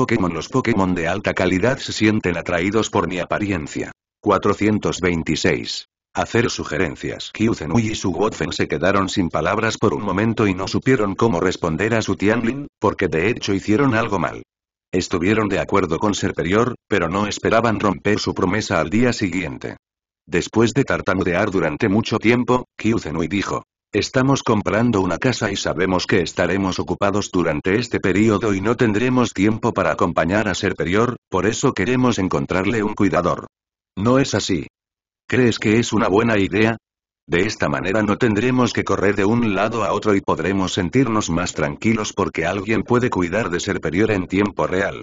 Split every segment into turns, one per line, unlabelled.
Pokémon Los Pokémon de alta calidad se sienten atraídos por mi apariencia. 426. Hacer sugerencias. Kyuzenui y su Wotfen se quedaron sin palabras por un momento y no supieron cómo responder a su Tianlin, porque de hecho hicieron algo mal. Estuvieron de acuerdo con Serperior, pero no esperaban romper su promesa al día siguiente. Después de tartamudear durante mucho tiempo, Kyuzenui dijo, Estamos comprando una casa y sabemos que estaremos ocupados durante este periodo y no tendremos tiempo para acompañar a Serperior, por eso queremos encontrarle un cuidador. No es así. ¿Crees que es una buena idea? De esta manera no tendremos que correr de un lado a otro y podremos sentirnos más tranquilos porque alguien puede cuidar de Serperior en tiempo real.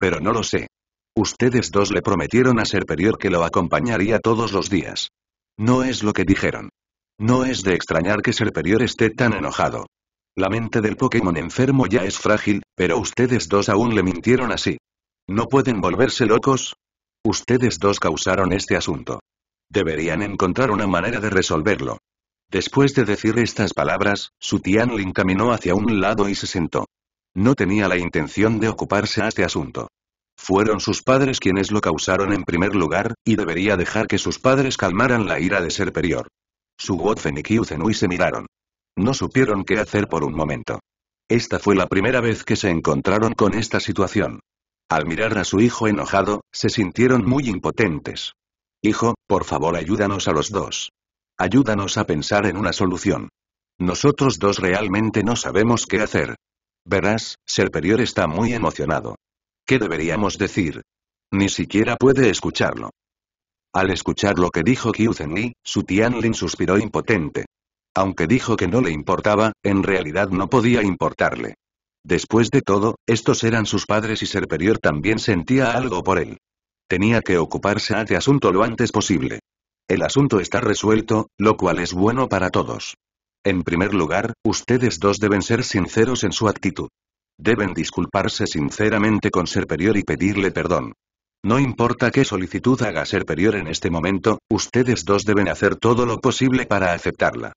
Pero no lo sé. Ustedes dos le prometieron a Serperior que lo acompañaría todos los días. No es lo que dijeron. No es de extrañar que Serperior esté tan enojado. La mente del Pokémon enfermo ya es frágil, pero ustedes dos aún le mintieron así. ¿No pueden volverse locos? Ustedes dos causaron este asunto. Deberían encontrar una manera de resolverlo. Después de decir estas palabras, su le encaminó hacia un lado y se sentó. No tenía la intención de ocuparse a este asunto. Fueron sus padres quienes lo causaron en primer lugar, y debería dejar que sus padres calmaran la ira de Serperior. Wotfen y Kyuzenui se miraron. No supieron qué hacer por un momento. Esta fue la primera vez que se encontraron con esta situación. Al mirar a su hijo enojado, se sintieron muy impotentes. Hijo, por favor ayúdanos a los dos. Ayúdanos a pensar en una solución. Nosotros dos realmente no sabemos qué hacer. Verás, Serperior está muy emocionado. ¿Qué deberíamos decir? Ni siquiera puede escucharlo. Al escuchar lo que dijo Qiu Zenli, Su Tianlin suspiró impotente. Aunque dijo que no le importaba, en realidad no podía importarle. Después de todo, estos eran sus padres y Serperior también sentía algo por él. Tenía que ocuparse de asunto lo antes posible. El asunto está resuelto, lo cual es bueno para todos. En primer lugar, ustedes dos deben ser sinceros en su actitud. Deben disculparse sinceramente con Serperior y pedirle perdón. No importa qué solicitud haga Serperior en este momento, ustedes dos deben hacer todo lo posible para aceptarla.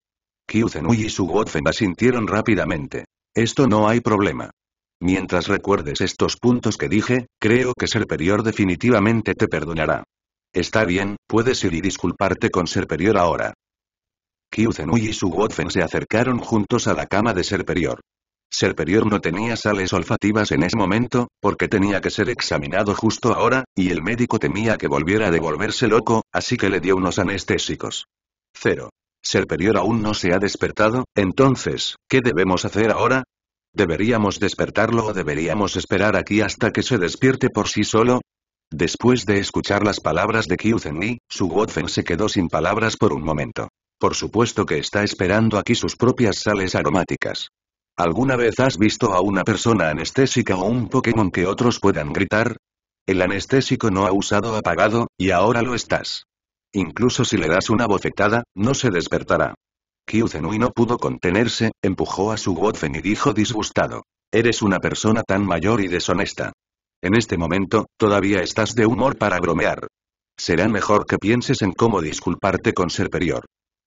Kyu y su Wotfen asintieron rápidamente. Esto no hay problema. Mientras recuerdes estos puntos que dije, creo que Serperior definitivamente te perdonará. Está bien, puedes ir y disculparte con Serperior ahora. Kyu y su Wotfen se acercaron juntos a la cama de Serperior. Serperior no tenía sales olfativas en ese momento, porque tenía que ser examinado justo ahora, y el médico temía que volviera a devolverse loco, así que le dio unos anestésicos. Cero. Serperior aún no se ha despertado, entonces, ¿qué debemos hacer ahora? ¿Deberíamos despertarlo o deberíamos esperar aquí hasta que se despierte por sí solo? Después de escuchar las palabras de Kyuzen su Wotfen se quedó sin palabras por un momento. Por supuesto que está esperando aquí sus propias sales aromáticas. ¿Alguna vez has visto a una persona anestésica o un Pokémon que otros puedan gritar? El anestésico no ha usado apagado, y ahora lo estás. Incluso si le das una bofetada, no se despertará. Kyuzenui no pudo contenerse, empujó a su Godfen y dijo disgustado. Eres una persona tan mayor y deshonesta. En este momento, todavía estás de humor para bromear. Será mejor que pienses en cómo disculparte con Serperior.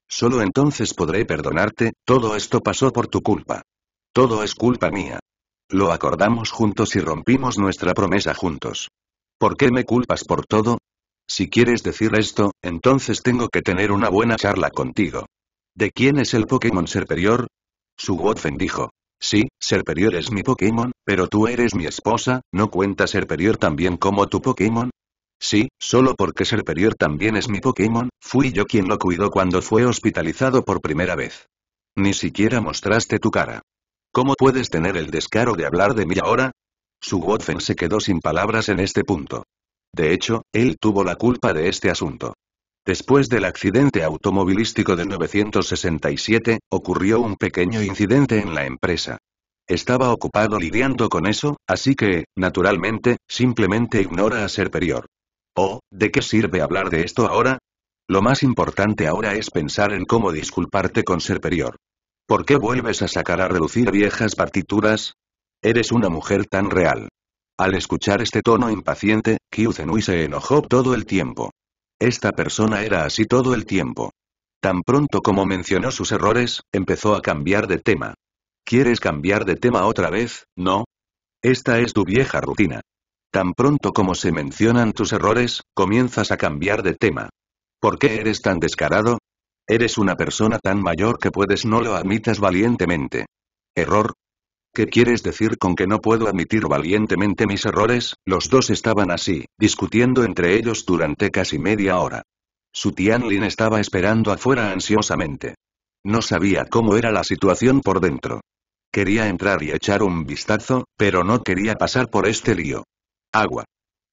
Solo entonces podré perdonarte, todo esto pasó por tu culpa. Todo es culpa mía. Lo acordamos juntos y rompimos nuestra promesa juntos. ¿Por qué me culpas por todo? Si quieres decir esto, entonces tengo que tener una buena charla contigo. ¿De quién es el Pokémon Serperior? Wotfen dijo. Sí, Serperior es mi Pokémon, pero tú eres mi esposa, ¿no cuenta Serperior también como tu Pokémon? Sí, solo porque Serperior también es mi Pokémon, fui yo quien lo cuidó cuando fue hospitalizado por primera vez. Ni siquiera mostraste tu cara. ¿Cómo puedes tener el descaro de hablar de mí ahora? Su Wotfen se quedó sin palabras en este punto. De hecho, él tuvo la culpa de este asunto. Después del accidente automovilístico de 967, ocurrió un pequeño incidente en la empresa. Estaba ocupado lidiando con eso, así que, naturalmente, simplemente ignora a Serperior. Oh, ¿de qué sirve hablar de esto ahora? Lo más importante ahora es pensar en cómo disculparte con Serperior. ¿Por qué vuelves a sacar a relucir viejas partituras? Eres una mujer tan real. Al escuchar este tono impaciente, Kyu Zenui se enojó todo el tiempo. Esta persona era así todo el tiempo. Tan pronto como mencionó sus errores, empezó a cambiar de tema. ¿Quieres cambiar de tema otra vez, no? Esta es tu vieja rutina. Tan pronto como se mencionan tus errores, comienzas a cambiar de tema. ¿Por qué eres tan descarado? Eres una persona tan mayor que puedes no lo admitas valientemente. Error. ¿Qué quieres decir con que no puedo admitir valientemente mis errores? Los dos estaban así, discutiendo entre ellos durante casi media hora. Su Tianlin estaba esperando afuera ansiosamente. No sabía cómo era la situación por dentro. Quería entrar y echar un vistazo, pero no quería pasar por este lío. Agua.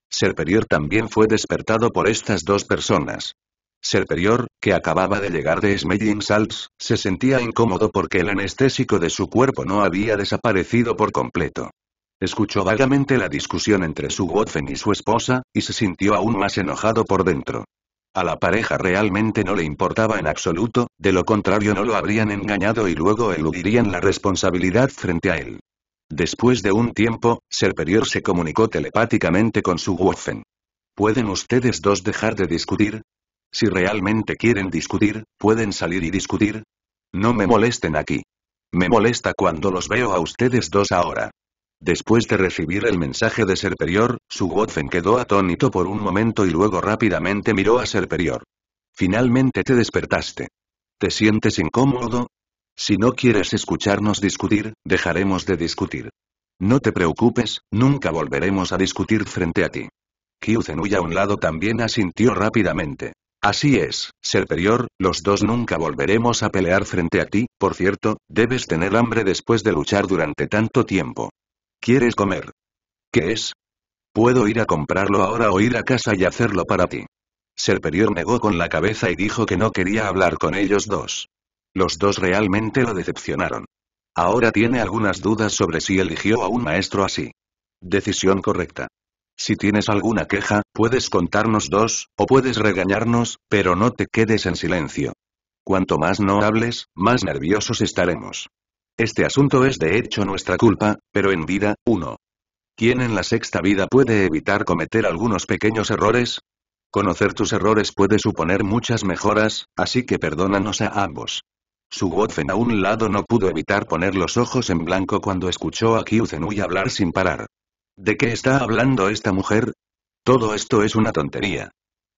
Serperior también fue despertado por estas dos personas. Serperior, que acababa de llegar de Smelling Salts, se sentía incómodo porque el anestésico de su cuerpo no había desaparecido por completo. Escuchó vagamente la discusión entre su Wotfen y su esposa, y se sintió aún más enojado por dentro. A la pareja realmente no le importaba en absoluto, de lo contrario no lo habrían engañado y luego eludirían la responsabilidad frente a él. Después de un tiempo, Serperior se comunicó telepáticamente con su Wotfen. ¿Pueden ustedes dos dejar de discutir? Si realmente quieren discutir, pueden salir y discutir. No me molesten aquí. Me molesta cuando los veo a ustedes dos ahora. Después de recibir el mensaje de Serperior, su Wotfen quedó atónito por un momento y luego rápidamente miró a Serperior. Finalmente te despertaste. ¿Te sientes incómodo? Si no quieres escucharnos discutir, dejaremos de discutir. No te preocupes, nunca volveremos a discutir frente a ti. Kyuzenuya a un lado también asintió rápidamente. Así es, Serperior, los dos nunca volveremos a pelear frente a ti, por cierto, debes tener hambre después de luchar durante tanto tiempo. ¿Quieres comer? ¿Qué es? Puedo ir a comprarlo ahora o ir a casa y hacerlo para ti. Serperior negó con la cabeza y dijo que no quería hablar con ellos dos. Los dos realmente lo decepcionaron. Ahora tiene algunas dudas sobre si eligió a un maestro así. Decisión correcta. Si tienes alguna queja, puedes contarnos dos, o puedes regañarnos, pero no te quedes en silencio. Cuanto más no hables, más nerviosos estaremos. Este asunto es de hecho nuestra culpa, pero en vida, uno. ¿Quién en la sexta vida puede evitar cometer algunos pequeños errores? Conocer tus errores puede suponer muchas mejoras, así que perdónanos a ambos. Su Godfen a un lado no pudo evitar poner los ojos en blanco cuando escuchó a Kyuzenui hablar sin parar. ¿De qué está hablando esta mujer? Todo esto es una tontería.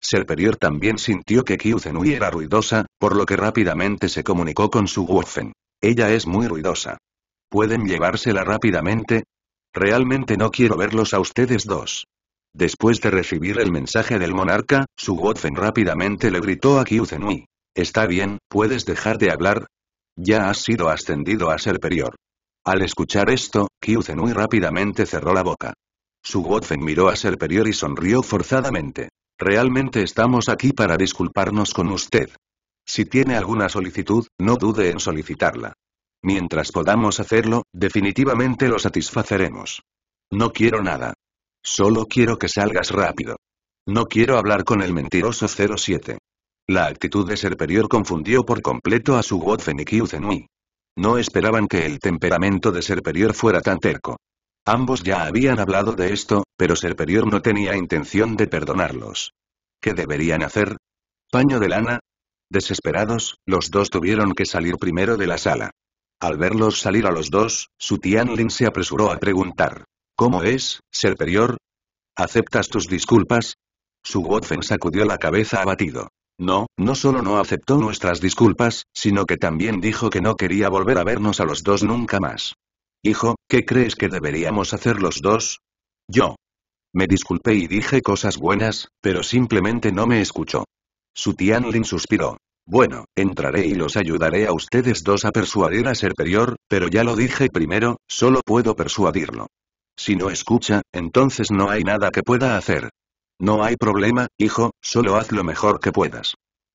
Serperior también sintió que Kyuzenui era ruidosa, por lo que rápidamente se comunicó con su Wofen. Ella es muy ruidosa. ¿Pueden llevársela rápidamente? Realmente no quiero verlos a ustedes dos. Después de recibir el mensaje del monarca, su Wofen rápidamente le gritó a Kyuzenui. Está bien, ¿puedes dejar de hablar? Ya has sido ascendido a Serperior. Al escuchar esto, Kyu rápidamente cerró la boca. Su Wotfen miró a Serperior y sonrió forzadamente. Realmente estamos aquí para disculparnos con usted. Si tiene alguna solicitud, no dude en solicitarla. Mientras podamos hacerlo, definitivamente lo satisfaceremos. No quiero nada. Solo quiero que salgas rápido. No quiero hablar con el mentiroso 07. La actitud de Serperior confundió por completo a su Wotfen y Kyuzenui. No esperaban que el temperamento de Serperior fuera tan terco. Ambos ya habían hablado de esto, pero Serperior no tenía intención de perdonarlos. ¿Qué deberían hacer? ¿Paño de lana? Desesperados, los dos tuvieron que salir primero de la sala. Al verlos salir a los dos, su Tianlin se apresuró a preguntar. ¿Cómo es, Serperior? ¿Aceptas tus disculpas? Su Wotfen sacudió la cabeza abatido. No, no solo no aceptó nuestras disculpas, sino que también dijo que no quería volver a vernos a los dos nunca más. Hijo, ¿qué crees que deberíamos hacer los dos? Yo. Me disculpé y dije cosas buenas, pero simplemente no me escuchó. Su Tianlin suspiró. Bueno, entraré y los ayudaré a ustedes dos a persuadir a Serperior, pero ya lo dije primero, solo puedo persuadirlo. Si no escucha, entonces no hay nada que pueda hacer. No hay problema, hijo, solo haz lo mejor que puedas.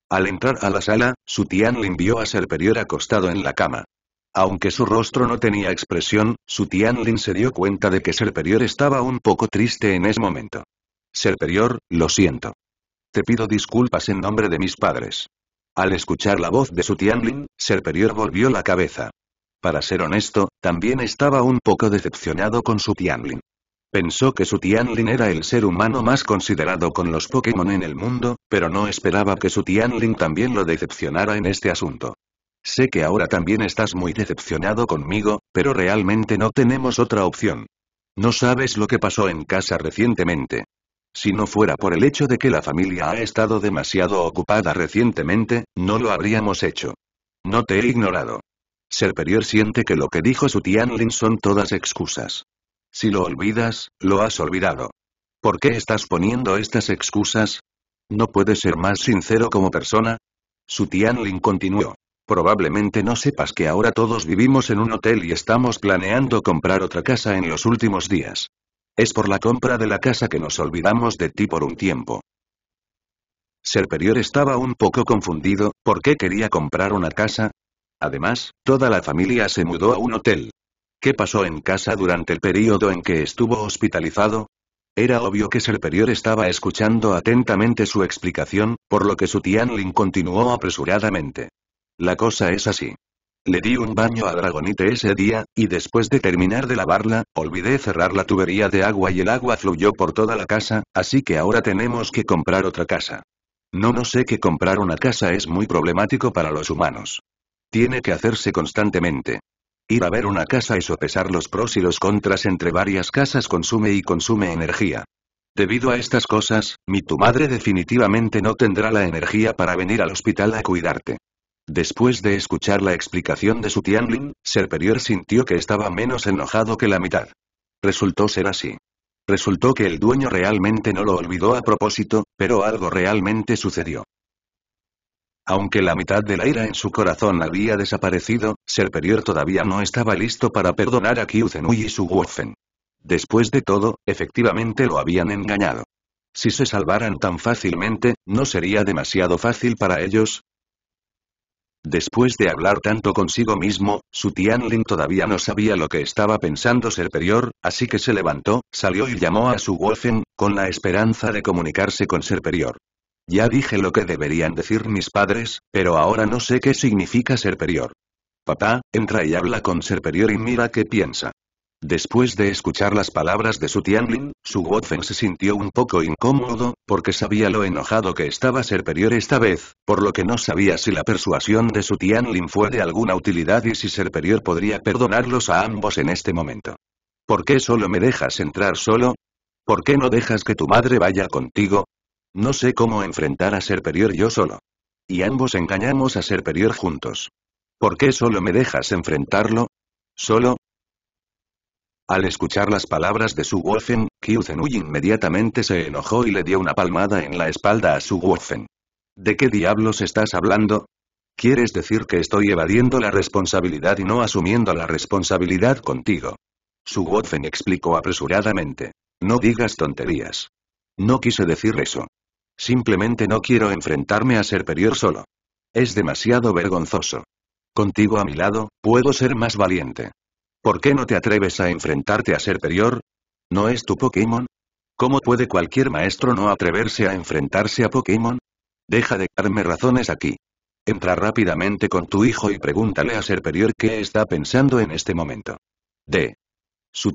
Al entrar a la sala, su Tianlin vio a Serperior acostado en la cama. Aunque su rostro no tenía expresión, su Tianlin se dio cuenta de que Serperior estaba un poco triste en ese momento. Serperior, lo siento. Te pido disculpas en nombre de mis padres. Al escuchar la voz de su Tianlin, Serperior volvió la cabeza. Para ser honesto, también estaba un poco decepcionado con su Tianlin. Pensó que su Tianlin era el ser humano más considerado con los Pokémon en el mundo, pero no esperaba que su Tianlin también lo decepcionara en este asunto. Sé que ahora también estás muy decepcionado conmigo, pero realmente no tenemos otra opción. No sabes lo que pasó en casa recientemente. Si no fuera por el hecho de que la familia ha estado demasiado ocupada recientemente, no lo habríamos hecho. No te he ignorado. Serperior siente que lo que dijo su Tianlin son todas excusas. Si lo olvidas, lo has olvidado. ¿Por qué estás poniendo estas excusas? ¿No puedes ser más sincero como persona? Su Tianlin continuó. Probablemente no sepas que ahora todos vivimos en un hotel y estamos planeando comprar otra casa en los últimos días. Es por la compra de la casa que nos olvidamos de ti por un tiempo. Serperior estaba un poco confundido, ¿por qué quería comprar una casa? Además, toda la familia se mudó a un hotel, ¿Qué pasó en casa durante el periodo en que estuvo hospitalizado? Era obvio que Serperior estaba escuchando atentamente su explicación, por lo que su Tianlin continuó apresuradamente. La cosa es así. Le di un baño a Dragonite ese día, y después de terminar de lavarla, olvidé cerrar la tubería de agua y el agua fluyó por toda la casa, así que ahora tenemos que comprar otra casa. No no sé que comprar una casa es muy problemático para los humanos. Tiene que hacerse constantemente. Ir a ver una casa y sopesar los pros y los contras entre varias casas consume y consume energía. Debido a estas cosas, mi tu madre definitivamente no tendrá la energía para venir al hospital a cuidarte. Después de escuchar la explicación de su Tianlin, Serperior sintió que estaba menos enojado que la mitad. Resultó ser así. Resultó que el dueño realmente no lo olvidó a propósito, pero algo realmente sucedió. Aunque la mitad de la ira en su corazón había desaparecido, Serperior todavía no estaba listo para perdonar a Kyuzenui y su Wofen. Después de todo, efectivamente lo habían engañado. Si se salvaran tan fácilmente, ¿no sería demasiado fácil para ellos? Después de hablar tanto consigo mismo, su Tianlin todavía no sabía lo que estaba pensando Serperior, así que se levantó, salió y llamó a su Wolfen, con la esperanza de comunicarse con Serperior. Ya dije lo que deberían decir mis padres, pero ahora no sé qué significa ser Papá, entra y habla con Serperior y mira qué piensa. Después de escuchar las palabras de su Tianlin, su Godfen se sintió un poco incómodo, porque sabía lo enojado que estaba Serperior esta vez, por lo que no sabía si la persuasión de su Tianlin fue de alguna utilidad y si Serperior podría perdonarlos a ambos en este momento. ¿Por qué solo me dejas entrar solo? ¿Por qué no dejas que tu madre vaya contigo? No sé cómo enfrentar a Serperior yo solo. Y ambos engañamos a Serperior juntos. ¿Por qué solo me dejas enfrentarlo? ¿Solo? Al escuchar las palabras de Su Wolfen, Kyuzenui inmediatamente se enojó y le dio una palmada en la espalda a Su Wolfen. ¿De qué diablos estás hablando? ¿Quieres decir que estoy evadiendo la responsabilidad y no asumiendo la responsabilidad contigo? Su Wolfen explicó apresuradamente. No digas tonterías. No quise decir eso. Simplemente no quiero enfrentarme a Serperior solo. Es demasiado vergonzoso. Contigo a mi lado, puedo ser más valiente. ¿Por qué no te atreves a enfrentarte a Serperior? ¿No es tu Pokémon? ¿Cómo puede cualquier maestro no atreverse a enfrentarse a Pokémon? Deja de darme razones aquí. Entra rápidamente con tu hijo y pregúntale a Serperior qué está pensando en este momento. D. Su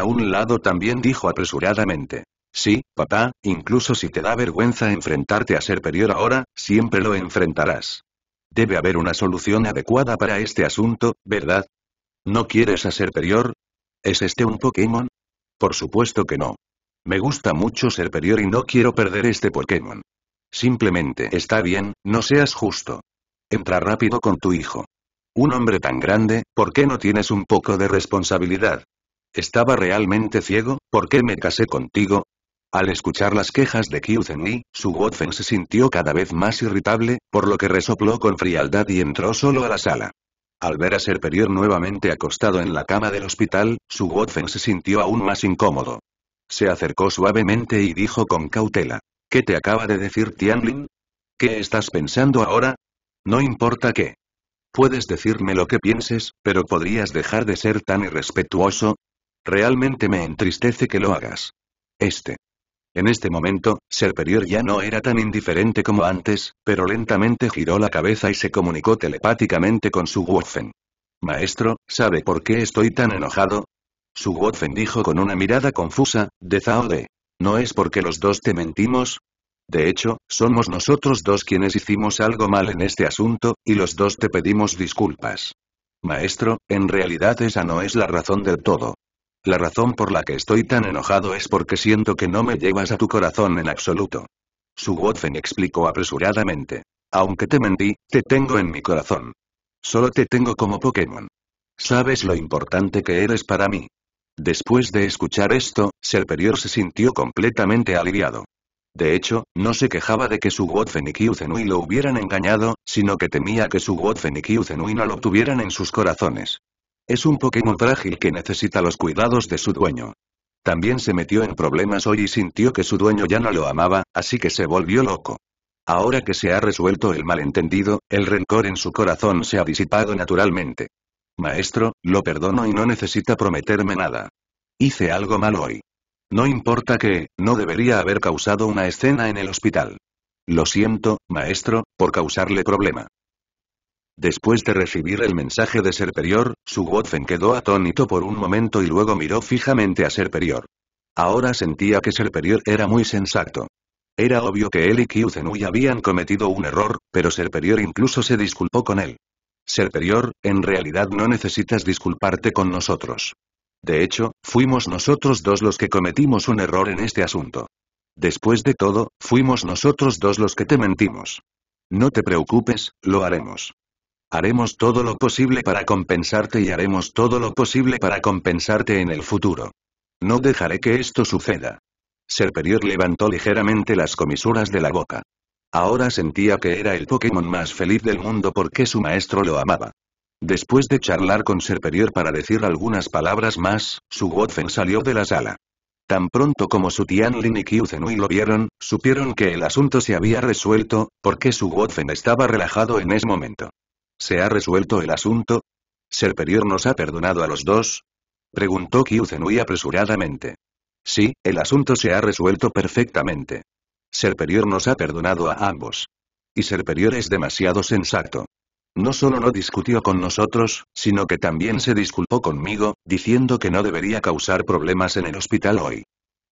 a un lado también dijo apresuradamente. Sí, papá, incluso si te da vergüenza enfrentarte a ser ahora, siempre lo enfrentarás. Debe haber una solución adecuada para este asunto, ¿verdad? ¿No quieres a ser ¿Es este un Pokémon? Por supuesto que no. Me gusta mucho ser y no quiero perder este Pokémon. Simplemente está bien, no seas justo. Entra rápido con tu hijo. Un hombre tan grande, ¿por qué no tienes un poco de responsabilidad? ¿Estaba realmente ciego? ¿Por qué me casé contigo? Al escuchar las quejas de Kyu y, su Wotfen se sintió cada vez más irritable, por lo que resopló con frialdad y entró solo a la sala. Al ver a Serperior nuevamente acostado en la cama del hospital, su Wotfen se sintió aún más incómodo. Se acercó suavemente y dijo con cautela. ¿Qué te acaba de decir Tianlin? ¿Qué estás pensando ahora? No importa qué. Puedes decirme lo que pienses, pero podrías dejar de ser tan irrespetuoso. Realmente me entristece que lo hagas. Este en este momento, Serperior ya no era tan indiferente como antes, pero lentamente giró la cabeza y se comunicó telepáticamente con su Wuofen. Maestro, ¿sabe por qué estoy tan enojado? Su Wuofen dijo con una mirada confusa, de de. ¿No es porque los dos te mentimos? De hecho, somos nosotros dos quienes hicimos algo mal en este asunto, y los dos te pedimos disculpas. Maestro, en realidad esa no es la razón del todo. La razón por la que estoy tan enojado es porque siento que no me llevas a tu corazón en absoluto. Su Wotfen explicó apresuradamente. Aunque te mentí, te tengo en mi corazón. Solo te tengo como Pokémon. Sabes lo importante que eres para mí. Después de escuchar esto, Serperior se sintió completamente aliviado. De hecho, no se quejaba de que su Wotfen y Kyuzenui lo hubieran engañado, sino que temía que su Wotfen y Kyuzenui no lo tuvieran en sus corazones. Es un Pokémon frágil que necesita los cuidados de su dueño. También se metió en problemas hoy y sintió que su dueño ya no lo amaba, así que se volvió loco. Ahora que se ha resuelto el malentendido, el rencor en su corazón se ha disipado naturalmente. Maestro, lo perdono y no necesita prometerme nada. Hice algo mal hoy. No importa que, no debería haber causado una escena en el hospital. Lo siento, maestro, por causarle problema. Después de recibir el mensaje de Serperior, su Wotfen quedó atónito por un momento y luego miró fijamente a Serperior. Ahora sentía que Serperior era muy sensato. Era obvio que él y Kyuzenui habían cometido un error, pero Serperior incluso se disculpó con él. Serperior, en realidad no necesitas disculparte con nosotros. De hecho, fuimos nosotros dos los que cometimos un error en este asunto. Después de todo, fuimos nosotros dos los que te mentimos. No te preocupes, lo haremos. Haremos todo lo posible para compensarte y haremos todo lo posible para compensarte en el futuro. No dejaré que esto suceda. Serperior levantó ligeramente las comisuras de la boca. Ahora sentía que era el Pokémon más feliz del mundo porque su maestro lo amaba. Después de charlar con Serperior para decir algunas palabras más, su Wotfen salió de la sala. Tan pronto como su Tianlin y Kyuzenui lo vieron, supieron que el asunto se había resuelto, porque su Wotfen estaba relajado en ese momento. ¿Se ha resuelto el asunto? ¿Serperior nos ha perdonado a los dos? Preguntó Kyu Zenui apresuradamente. Sí, el asunto se ha resuelto perfectamente. Serperior nos ha perdonado a ambos. Y Serperior es demasiado sensato. No solo no discutió con nosotros, sino que también se disculpó conmigo, diciendo que no debería causar problemas en el hospital hoy.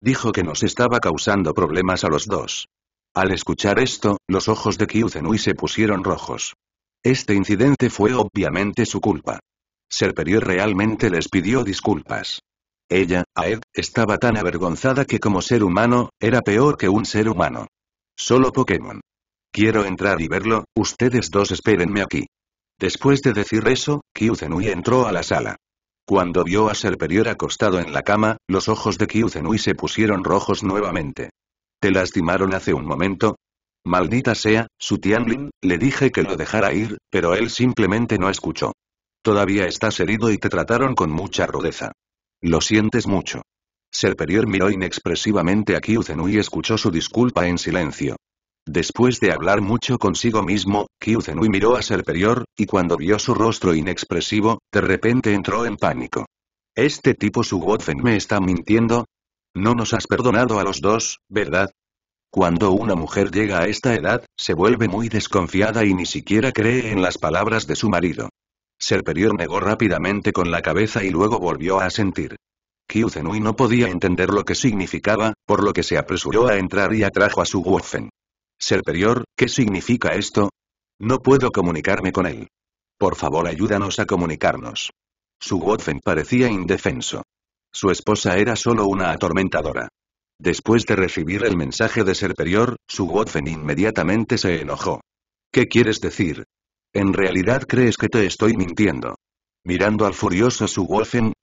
Dijo que nos estaba causando problemas a los dos. Al escuchar esto, los ojos de Kyu Zenui se pusieron rojos. Este incidente fue obviamente su culpa. Serperior realmente les pidió disculpas. Ella, Aed, estaba tan avergonzada que como ser humano, era peor que un ser humano. Solo Pokémon. Quiero entrar y verlo, ustedes dos espérenme aquí. Después de decir eso, Kyuzenui entró a la sala. Cuando vio a Serperior acostado en la cama, los ojos de Kyuzenui se pusieron rojos nuevamente. ¿Te lastimaron hace un momento? Maldita sea, su Tianlin, le dije que lo dejara ir, pero él simplemente no escuchó. Todavía estás herido y te trataron con mucha rudeza. Lo sientes mucho. Serperior miró inexpresivamente a Kyuzenu y escuchó su disculpa en silencio. Después de hablar mucho consigo mismo, Kyuzenui miró a Serperior, y cuando vio su rostro inexpresivo, de repente entró en pánico. ¿Este tipo Wotfen me está mintiendo? No nos has perdonado a los dos, ¿verdad? Cuando una mujer llega a esta edad, se vuelve muy desconfiada y ni siquiera cree en las palabras de su marido. Serperior negó rápidamente con la cabeza y luego volvió a sentir. Kyuzenui no podía entender lo que significaba, por lo que se apresuró a entrar y atrajo a su Wofen. Serperior, ¿qué significa esto? No puedo comunicarme con él. Por favor ayúdanos a comunicarnos. Su Wofen parecía indefenso. Su esposa era solo una atormentadora. Después de recibir el mensaje de Serperior, su inmediatamente se enojó. ¿Qué quieres decir? ¿En realidad crees que te estoy mintiendo? Mirando al furioso su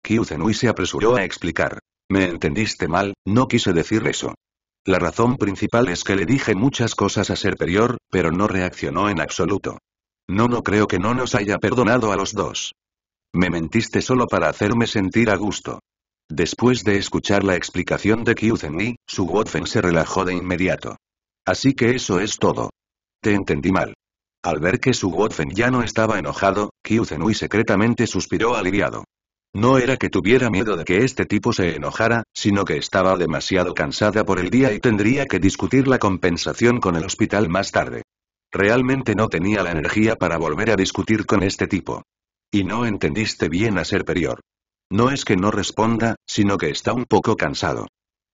Kyuzenui se apresuró a explicar. Me entendiste mal, no quise decir eso. La razón principal es que le dije muchas cosas a Serperior, pero no reaccionó en absoluto. No, no creo que no nos haya perdonado a los dos. Me mentiste solo para hacerme sentir a gusto. Después de escuchar la explicación de Kyu su Wotfen se relajó de inmediato. Así que eso es todo. Te entendí mal. Al ver que su Wotfen ya no estaba enojado, Kyu secretamente suspiró aliviado. No era que tuviera miedo de que este tipo se enojara, sino que estaba demasiado cansada por el día y tendría que discutir la compensación con el hospital más tarde. Realmente no tenía la energía para volver a discutir con este tipo. Y no entendiste bien a ser peor. No es que no responda, sino que está un poco cansado.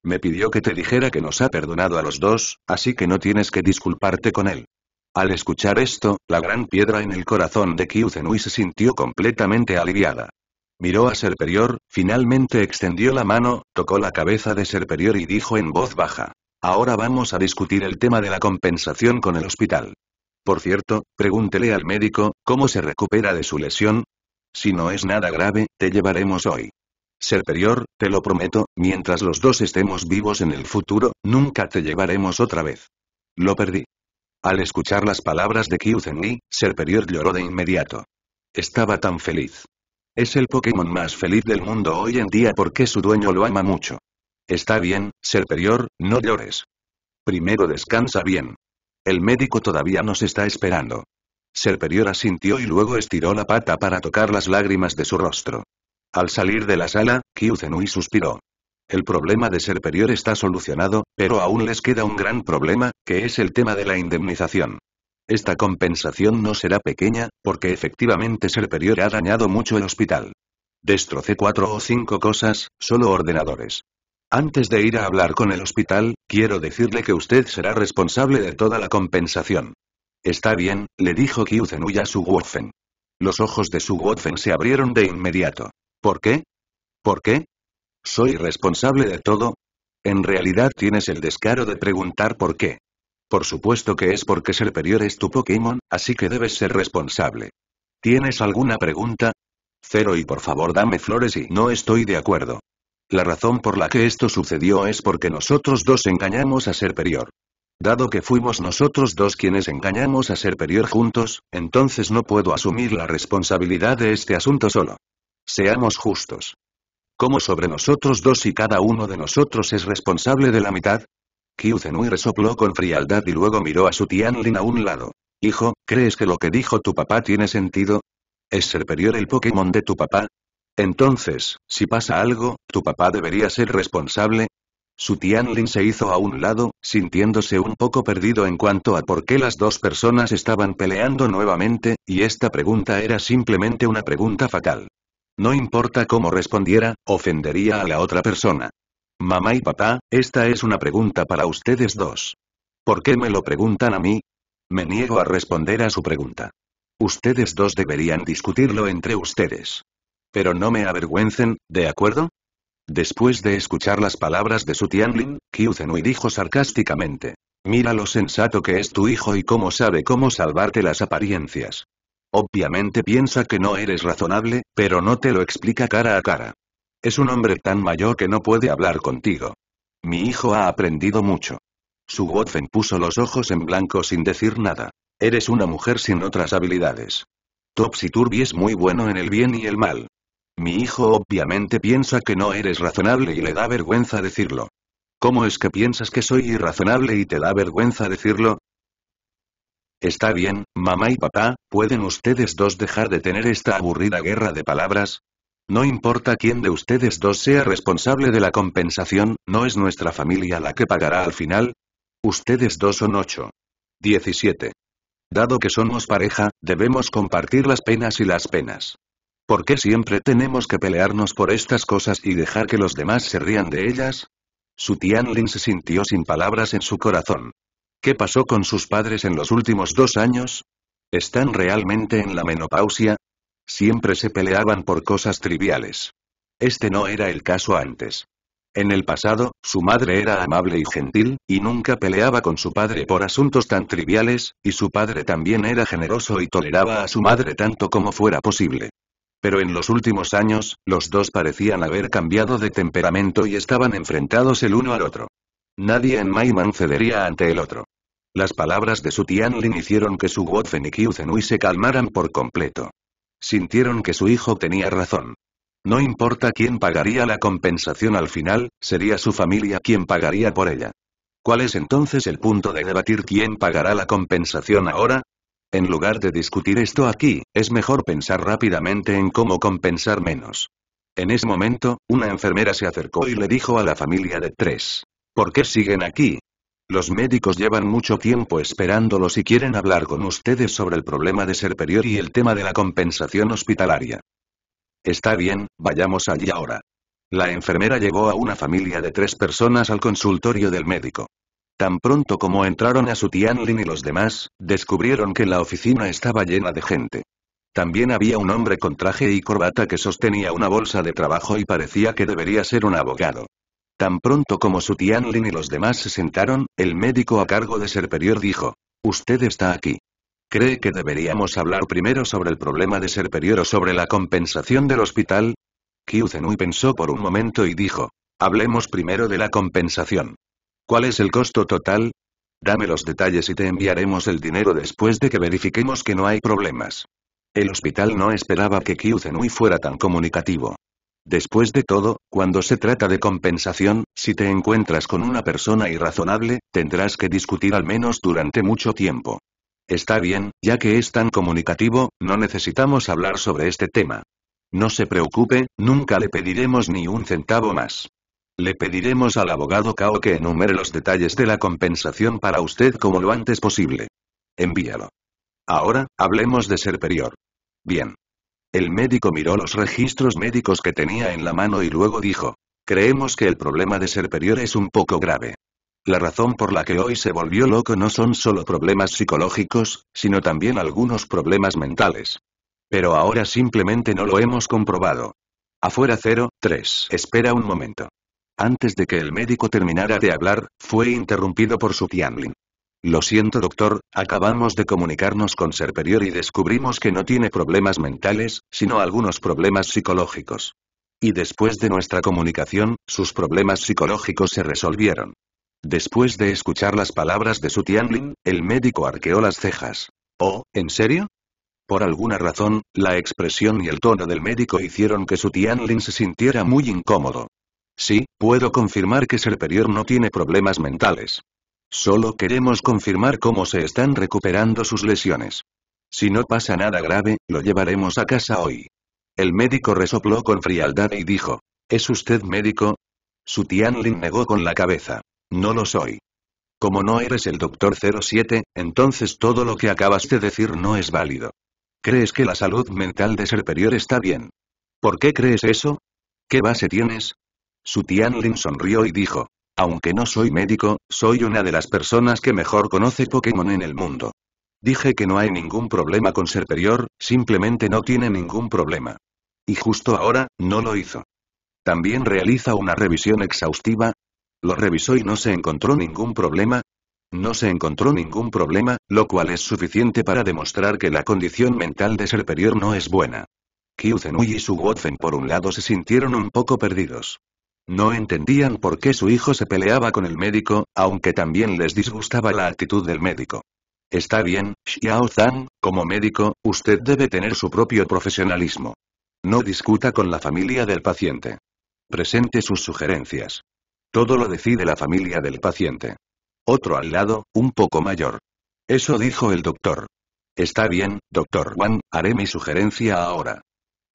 Me pidió que te dijera que nos ha perdonado a los dos, así que no tienes que disculparte con él. Al escuchar esto, la gran piedra en el corazón de Kyuzenui se sintió completamente aliviada. Miró a Serperior, finalmente extendió la mano, tocó la cabeza de Serperior y dijo en voz baja. Ahora vamos a discutir el tema de la compensación con el hospital. Por cierto, pregúntele al médico, ¿cómo se recupera de su lesión? Si no es nada grave, te llevaremos hoy. Serperior, te lo prometo, mientras los dos estemos vivos en el futuro, nunca te llevaremos otra vez. Lo perdí. Al escuchar las palabras de Kyuzenli, Serperior lloró de inmediato. Estaba tan feliz. Es el Pokémon más feliz del mundo hoy en día porque su dueño lo ama mucho. Está bien, Serperior, no llores. Primero descansa bien. El médico todavía nos está esperando. Serperior asintió y luego estiró la pata para tocar las lágrimas de su rostro. Al salir de la sala, Kyuzenui suspiró. El problema de Serperior está solucionado, pero aún les queda un gran problema, que es el tema de la indemnización. Esta compensación no será pequeña, porque efectivamente Serperior ha dañado mucho el hospital. Destrocé cuatro o cinco cosas, solo ordenadores. Antes de ir a hablar con el hospital, quiero decirle que usted será responsable de toda la compensación. Está bien, le dijo Kyuzenuya su Woffen. Los ojos de su Woffen se abrieron de inmediato. ¿Por qué? ¿Por qué? ¿Soy responsable de todo? En realidad tienes el descaro de preguntar por qué. Por supuesto que es porque Serperior es tu Pokémon, así que debes ser responsable. ¿Tienes alguna pregunta? Cero y por favor dame flores y no estoy de acuerdo. La razón por la que esto sucedió es porque nosotros dos engañamos a Serperior. Dado que fuimos nosotros dos quienes engañamos a ser Superior juntos, entonces no puedo asumir la responsabilidad de este asunto solo. Seamos justos. ¿Cómo sobre nosotros dos y cada uno de nosotros es responsable de la mitad? Kyuzenui resopló con frialdad y luego miró a su Tianlin a un lado. Hijo, ¿crees que lo que dijo tu papá tiene sentido? ¿Es Superior el Pokémon de tu papá? Entonces, si pasa algo, tu papá debería ser responsable, su Tianlin se hizo a un lado, sintiéndose un poco perdido en cuanto a por qué las dos personas estaban peleando nuevamente, y esta pregunta era simplemente una pregunta fatal. No importa cómo respondiera, ofendería a la otra persona. Mamá y papá, esta es una pregunta para ustedes dos. ¿Por qué me lo preguntan a mí? Me niego a responder a su pregunta. Ustedes dos deberían discutirlo entre ustedes. Pero no me avergüencen, ¿de acuerdo? Después de escuchar las palabras de Su Tianlin, Qiu Zenui dijo sarcásticamente. Mira lo sensato que es tu hijo y cómo sabe cómo salvarte las apariencias. Obviamente piensa que no eres razonable, pero no te lo explica cara a cara. Es un hombre tan mayor que no puede hablar contigo. Mi hijo ha aprendido mucho. Su Wotfen puso los ojos en blanco sin decir nada. Eres una mujer sin otras habilidades. Topsy Turvy es muy bueno en el bien y el mal. Mi hijo obviamente piensa que no eres razonable y le da vergüenza decirlo. ¿Cómo es que piensas que soy irrazonable y te da vergüenza decirlo? Está bien, mamá y papá, ¿pueden ustedes dos dejar de tener esta aburrida guerra de palabras? No importa quién de ustedes dos sea responsable de la compensación, no es nuestra familia la que pagará al final. Ustedes dos son ocho. 17. Dado que somos pareja, debemos compartir las penas y las penas. ¿Por qué siempre tenemos que pelearnos por estas cosas y dejar que los demás se rían de ellas? Su Tianlin se sintió sin palabras en su corazón. ¿Qué pasó con sus padres en los últimos dos años? ¿Están realmente en la menopausia? Siempre se peleaban por cosas triviales. Este no era el caso antes. En el pasado, su madre era amable y gentil, y nunca peleaba con su padre por asuntos tan triviales, y su padre también era generoso y toleraba a su madre tanto como fuera posible. Pero en los últimos años, los dos parecían haber cambiado de temperamento y estaban enfrentados el uno al otro. Nadie en Maiman cedería ante el otro. Las palabras de su le hicieron que su Wotfen y Kyuzenui se calmaran por completo. Sintieron que su hijo tenía razón. No importa quién pagaría la compensación al final, sería su familia quien pagaría por ella. ¿Cuál es entonces el punto de debatir quién pagará la compensación ahora? En lugar de discutir esto aquí, es mejor pensar rápidamente en cómo compensar menos. En ese momento, una enfermera se acercó y le dijo a la familia de tres. ¿Por qué siguen aquí? Los médicos llevan mucho tiempo esperándolos y quieren hablar con ustedes sobre el problema de ser Serperior y el tema de la compensación hospitalaria. Está bien, vayamos allí ahora. La enfermera llevó a una familia de tres personas al consultorio del médico. Tan pronto como entraron a su Tianlin y los demás, descubrieron que la oficina estaba llena de gente. También había un hombre con traje y corbata que sostenía una bolsa de trabajo y parecía que debería ser un abogado. Tan pronto como su Tianlin y los demás se sentaron, el médico a cargo de Serperior dijo, Usted está aquí. ¿Cree que deberíamos hablar primero sobre el problema de Serperior o sobre la compensación del hospital? Kyu Zenui pensó por un momento y dijo, Hablemos primero de la compensación. ¿Cuál es el costo total? Dame los detalles y te enviaremos el dinero después de que verifiquemos que no hay problemas. El hospital no esperaba que Kyuzenui fuera tan comunicativo. Después de todo, cuando se trata de compensación, si te encuentras con una persona irrazonable, tendrás que discutir al menos durante mucho tiempo. Está bien, ya que es tan comunicativo, no necesitamos hablar sobre este tema. No se preocupe, nunca le pediremos ni un centavo más. Le pediremos al abogado Cao que enumere los detalles de la compensación para usted como lo antes posible. Envíalo. Ahora, hablemos de Serperior. Bien. El médico miró los registros médicos que tenía en la mano y luego dijo. Creemos que el problema de Serperior es un poco grave. La razón por la que hoy se volvió loco no son solo problemas psicológicos, sino también algunos problemas mentales. Pero ahora simplemente no lo hemos comprobado. Afuera 0,3. Espera un momento. Antes de que el médico terminara de hablar, fue interrumpido por su Tianlin. Lo siento doctor, acabamos de comunicarnos con Serperior y descubrimos que no tiene problemas mentales, sino algunos problemas psicológicos. Y después de nuestra comunicación, sus problemas psicológicos se resolvieron. Después de escuchar las palabras de su Tianlin, el médico arqueó las cejas. ¿Oh, en serio? Por alguna razón, la expresión y el tono del médico hicieron que su Tianlin se sintiera muy incómodo. Sí, puedo confirmar que Serperior no tiene problemas mentales. Solo queremos confirmar cómo se están recuperando sus lesiones. Si no pasa nada grave, lo llevaremos a casa hoy. El médico resopló con frialdad y dijo, ¿Es usted médico? Su Tianlin negó con la cabeza. No lo soy. Como no eres el doctor 07, entonces todo lo que acabas de decir no es válido. ¿Crees que la salud mental de Serperior está bien? ¿Por qué crees eso? ¿Qué base tienes? Su Tianlin sonrió y dijo. Aunque no soy médico, soy una de las personas que mejor conoce Pokémon en el mundo. Dije que no hay ningún problema con Serperior, simplemente no tiene ningún problema. Y justo ahora, no lo hizo. También realiza una revisión exhaustiva. Lo revisó y no se encontró ningún problema, no se encontró ningún problema, lo cual es suficiente para demostrar que la condición mental de Serperior no es buena. Kyuzenui y su Wotfen por un lado se sintieron un poco perdidos. No entendían por qué su hijo se peleaba con el médico, aunque también les disgustaba la actitud del médico. Está bien, Xiao Zhang, como médico, usted debe tener su propio profesionalismo. No discuta con la familia del paciente. Presente sus sugerencias. Todo lo decide la familia del paciente. Otro al lado, un poco mayor. Eso dijo el doctor. Está bien, doctor Wang, haré mi sugerencia ahora.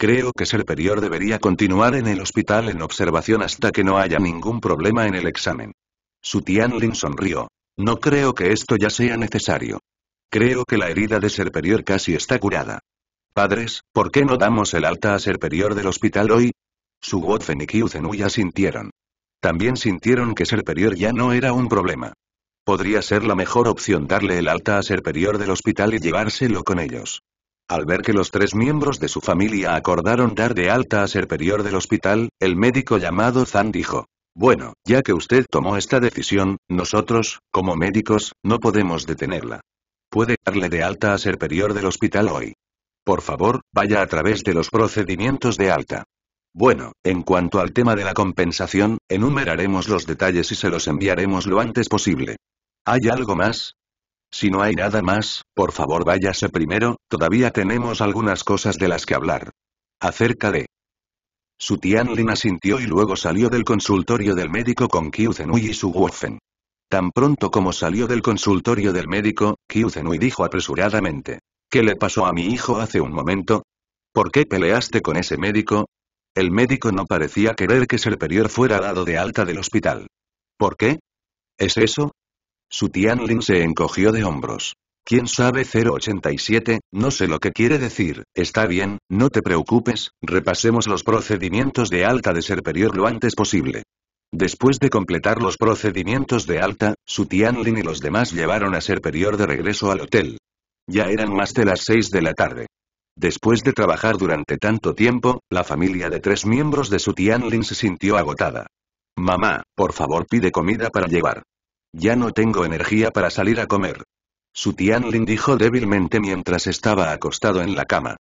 Creo que Serperior debería continuar en el hospital en observación hasta que no haya ningún problema en el examen. Su Tianlin sonrió. No creo que esto ya sea necesario. Creo que la herida de Serperior casi está curada. Padres, ¿por qué no damos el alta a Serperior del hospital hoy? Su Wotfen y ya sintieron. También sintieron que Serperior ya no era un problema. Podría ser la mejor opción darle el alta a Serperior del hospital y llevárselo con ellos. Al ver que los tres miembros de su familia acordaron dar de alta a ser del hospital, el médico llamado Zan dijo. Bueno, ya que usted tomó esta decisión, nosotros, como médicos, no podemos detenerla. Puede darle de alta a ser del hospital hoy. Por favor, vaya a través de los procedimientos de alta. Bueno, en cuanto al tema de la compensación, enumeraremos los detalles y se los enviaremos lo antes posible. ¿Hay algo más? Si no hay nada más, por favor váyase primero, todavía tenemos algunas cosas de las que hablar. Acerca de... Su Tianlin asintió y luego salió del consultorio del médico con Qiu y su Wofen. Tan pronto como salió del consultorio del médico, Qiu Zenui dijo apresuradamente. ¿Qué le pasó a mi hijo hace un momento? ¿Por qué peleaste con ese médico? El médico no parecía querer que Serperior fuera dado de alta del hospital. ¿Por qué? ¿Es eso? Su Tianlin se encogió de hombros. ¿Quién sabe 087? No sé lo que quiere decir. Está bien, no te preocupes, repasemos los procedimientos de alta de Serperior lo antes posible. Después de completar los procedimientos de alta, Su Tianlin y los demás llevaron a Serperior de regreso al hotel. Ya eran más de las 6 de la tarde. Después de trabajar durante tanto tiempo, la familia de tres miembros de Su Tianlin se sintió agotada. Mamá, por favor pide comida para llevar. Ya no tengo energía para salir a comer. Su Tianlin dijo débilmente mientras estaba acostado en la cama.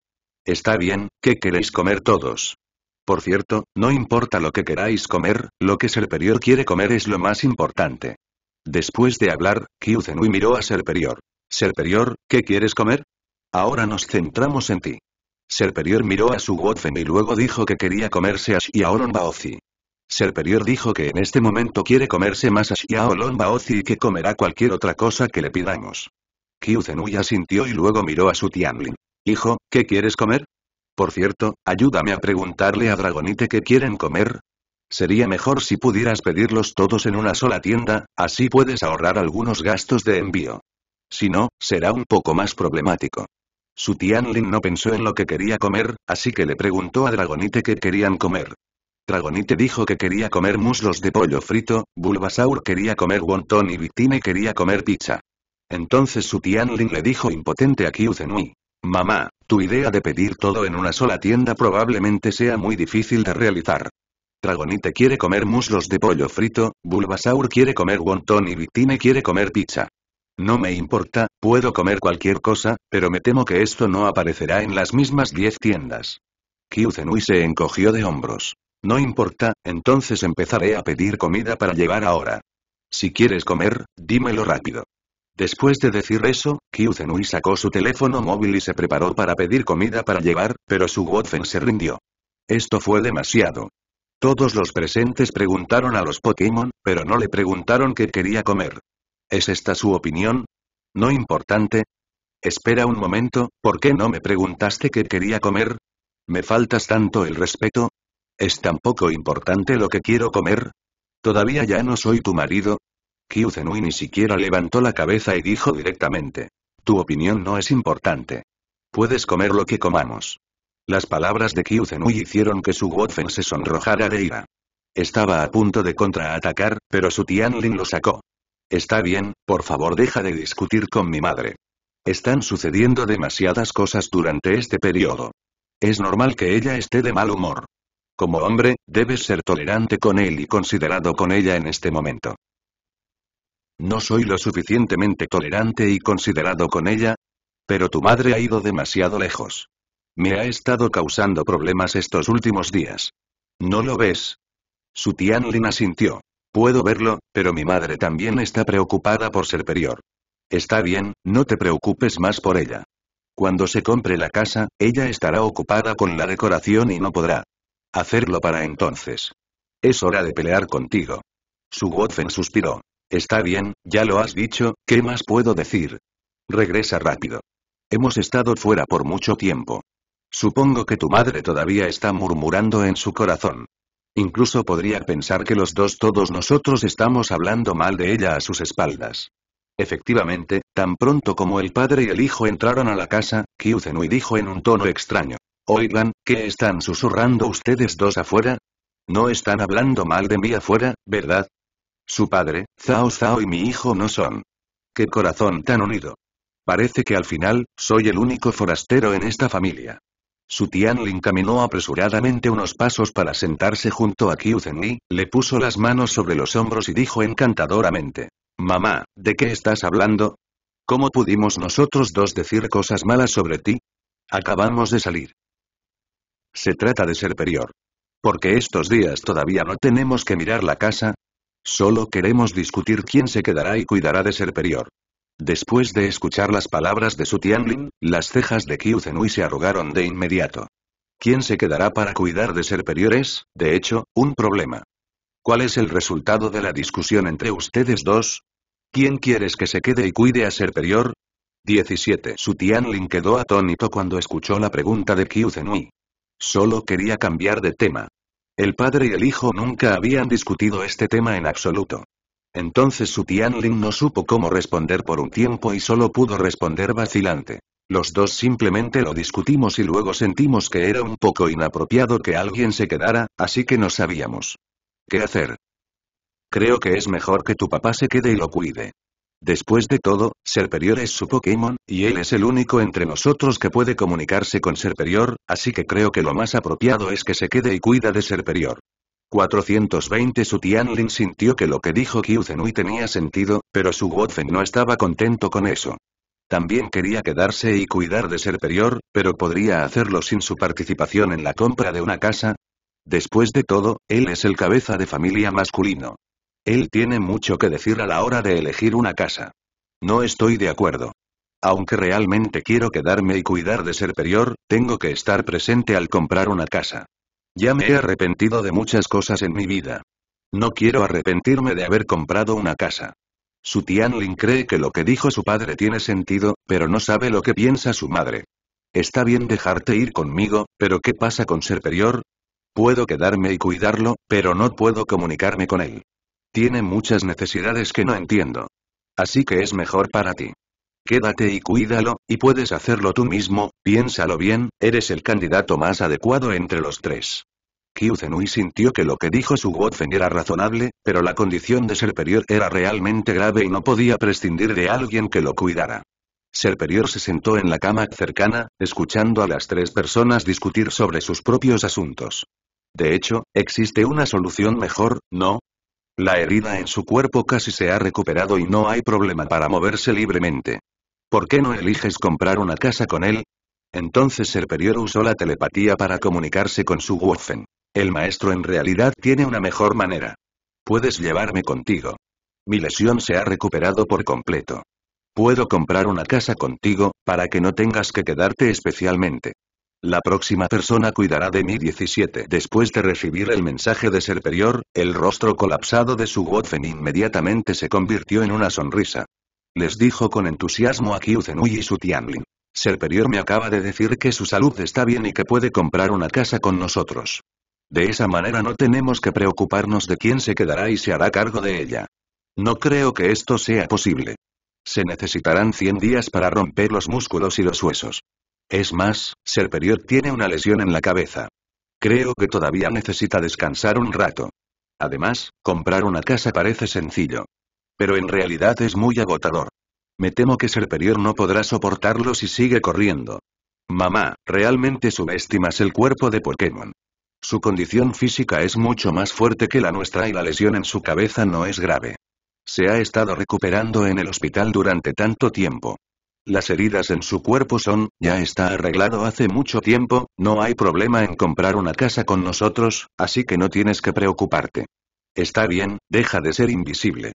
Está bien, ¿qué queréis comer todos? Por cierto, no importa lo que queráis comer, lo que Serperior quiere comer es lo más importante. Después de hablar, Kyu Zenui miró a Serperior. Serperior, ¿qué quieres comer? Ahora nos centramos en ti. Serperior miró a su Wotfen y luego dijo que quería comerse a Aoron Baozi. Serperior dijo que en este momento quiere comerse más a Baozi y que comerá cualquier otra cosa que le pidamos. Qiu Zenuya y luego miró a su Tianlin. Hijo, ¿qué quieres comer? Por cierto, ayúdame a preguntarle a Dragonite qué quieren comer. Sería mejor si pudieras pedirlos todos en una sola tienda, así puedes ahorrar algunos gastos de envío. Si no, será un poco más problemático. Su Tianlin no pensó en lo que quería comer, así que le preguntó a Dragonite qué querían comer. Dragonite dijo que quería comer muslos de pollo frito, Bulbasaur quería comer wonton y Victine quería comer pizza. Entonces su Tianling le dijo impotente a Kyuzenui. Mamá, tu idea de pedir todo en una sola tienda probablemente sea muy difícil de realizar. Dragonite quiere comer muslos de pollo frito, Bulbasaur quiere comer wonton y Victine quiere comer pizza. No me importa, puedo comer cualquier cosa, pero me temo que esto no aparecerá en las mismas 10 tiendas. Kyuzenui se encogió de hombros. No importa, entonces empezaré a pedir comida para llevar ahora. Si quieres comer, dímelo rápido. Después de decir eso, Kyuzenui sacó su teléfono móvil y se preparó para pedir comida para llevar, pero su Wotfen se rindió. Esto fue demasiado. Todos los presentes preguntaron a los Pokémon, pero no le preguntaron qué quería comer. ¿Es esta su opinión? ¿No importante? Espera un momento, ¿por qué no me preguntaste qué quería comer? ¿Me faltas tanto el respeto? ¿Es tan poco importante lo que quiero comer? ¿Todavía ya no soy tu marido? Kyu Zenui ni siquiera levantó la cabeza y dijo directamente. Tu opinión no es importante. Puedes comer lo que comamos. Las palabras de Kyu Zenui hicieron que su Wotfen se sonrojara de ira. Estaba a punto de contraatacar, pero su Tianlin lo sacó. Está bien, por favor deja de discutir con mi madre. Están sucediendo demasiadas cosas durante este periodo. Es normal que ella esté de mal humor. Como hombre, debes ser tolerante con él y considerado con ella en este momento. No soy lo suficientemente tolerante y considerado con ella. Pero tu madre ha ido demasiado lejos. Me ha estado causando problemas estos últimos días. ¿No lo ves? Su Tianlin sintió. Puedo verlo, pero mi madre también está preocupada por ser peor. Está bien, no te preocupes más por ella. Cuando se compre la casa, ella estará ocupada con la decoración y no podrá. Hacerlo para entonces. Es hora de pelear contigo. Su Wotfen suspiró. Está bien, ya lo has dicho, ¿qué más puedo decir? Regresa rápido. Hemos estado fuera por mucho tiempo. Supongo que tu madre todavía está murmurando en su corazón. Incluso podría pensar que los dos todos nosotros estamos hablando mal de ella a sus espaldas. Efectivamente, tan pronto como el padre y el hijo entraron a la casa, Kyuzenui dijo en un tono extraño. Oigan, ¿qué están susurrando ustedes dos afuera? No están hablando mal de mí afuera, ¿verdad? Su padre, Zao Zao y mi hijo no son. ¡Qué corazón tan unido! Parece que al final, soy el único forastero en esta familia. Su le encaminó apresuradamente unos pasos para sentarse junto a Qiu le puso las manos sobre los hombros y dijo encantadoramente. Mamá, ¿de qué estás hablando? ¿Cómo pudimos nosotros dos decir cosas malas sobre ti? Acabamos de salir. Se trata de ser perior. Porque estos días todavía no tenemos que mirar la casa. Solo queremos discutir quién se quedará y cuidará de ser perior. Después de escuchar las palabras de su Tianlin, las cejas de Qiu Zenui se arrugaron de inmediato. ¿Quién se quedará para cuidar de ser perior es, de hecho, un problema? ¿Cuál es el resultado de la discusión entre ustedes dos? ¿Quién quieres que se quede y cuide a ser perior? 17. Su Tianlin quedó atónito cuando escuchó la pregunta de Qiu Solo quería cambiar de tema. El padre y el hijo nunca habían discutido este tema en absoluto. Entonces su Tianling no supo cómo responder por un tiempo y solo pudo responder vacilante. Los dos simplemente lo discutimos y luego sentimos que era un poco inapropiado que alguien se quedara, así que no sabíamos. ¿Qué hacer? Creo que es mejor que tu papá se quede y lo cuide. Después de todo, Serperior es su Pokémon, y él es el único entre nosotros que puede comunicarse con Serperior, así que creo que lo más apropiado es que se quede y cuida de Serperior. 420 Su Tianlin sintió que lo que dijo Kyuzenui tenía sentido, pero su Wotfen no estaba contento con eso. También quería quedarse y cuidar de Serperior, pero podría hacerlo sin su participación en la compra de una casa. Después de todo, él es el cabeza de familia masculino. Él tiene mucho que decir a la hora de elegir una casa. No estoy de acuerdo. Aunque realmente quiero quedarme y cuidar de Serperior, tengo que estar presente al comprar una casa. Ya me he arrepentido de muchas cosas en mi vida. No quiero arrepentirme de haber comprado una casa. Su Tianlin cree que lo que dijo su padre tiene sentido, pero no sabe lo que piensa su madre. Está bien dejarte ir conmigo, pero ¿qué pasa con Serperior? Puedo quedarme y cuidarlo, pero no puedo comunicarme con él. Tiene muchas necesidades que no entiendo. Así que es mejor para ti. Quédate y cuídalo, y puedes hacerlo tú mismo, piénsalo bien, eres el candidato más adecuado entre los tres. Kyuzenui sintió que lo que dijo su Wotfen era razonable, pero la condición de Serperior era realmente grave y no podía prescindir de alguien que lo cuidara. Serperior se sentó en la cama cercana, escuchando a las tres personas discutir sobre sus propios asuntos. De hecho, existe una solución mejor, ¿no? La herida en su cuerpo casi se ha recuperado y no hay problema para moverse libremente. ¿Por qué no eliges comprar una casa con él? Entonces el Perior usó la telepatía para comunicarse con su Wofen. El maestro en realidad tiene una mejor manera. Puedes llevarme contigo. Mi lesión se ha recuperado por completo. Puedo comprar una casa contigo, para que no tengas que quedarte especialmente. La próxima persona cuidará de mí 17 Después de recibir el mensaje de Serperior, el rostro colapsado de su Wotfen inmediatamente se convirtió en una sonrisa. Les dijo con entusiasmo a Kyuzenui y su Tianlin. Serperior me acaba de decir que su salud está bien y que puede comprar una casa con nosotros. De esa manera no tenemos que preocuparnos de quién se quedará y se hará cargo de ella. No creo que esto sea posible. Se necesitarán 100 días para romper los músculos y los huesos. Es más, Serperior tiene una lesión en la cabeza. Creo que todavía necesita descansar un rato. Además, comprar una casa parece sencillo. Pero en realidad es muy agotador. Me temo que Serperior no podrá soportarlo si sigue corriendo. Mamá, realmente subestimas el cuerpo de Pokémon. Su condición física es mucho más fuerte que la nuestra y la lesión en su cabeza no es grave. Se ha estado recuperando en el hospital durante tanto tiempo. Las heridas en su cuerpo son, ya está arreglado hace mucho tiempo, no hay problema en comprar una casa con nosotros, así que no tienes que preocuparte. Está bien, deja de ser invisible.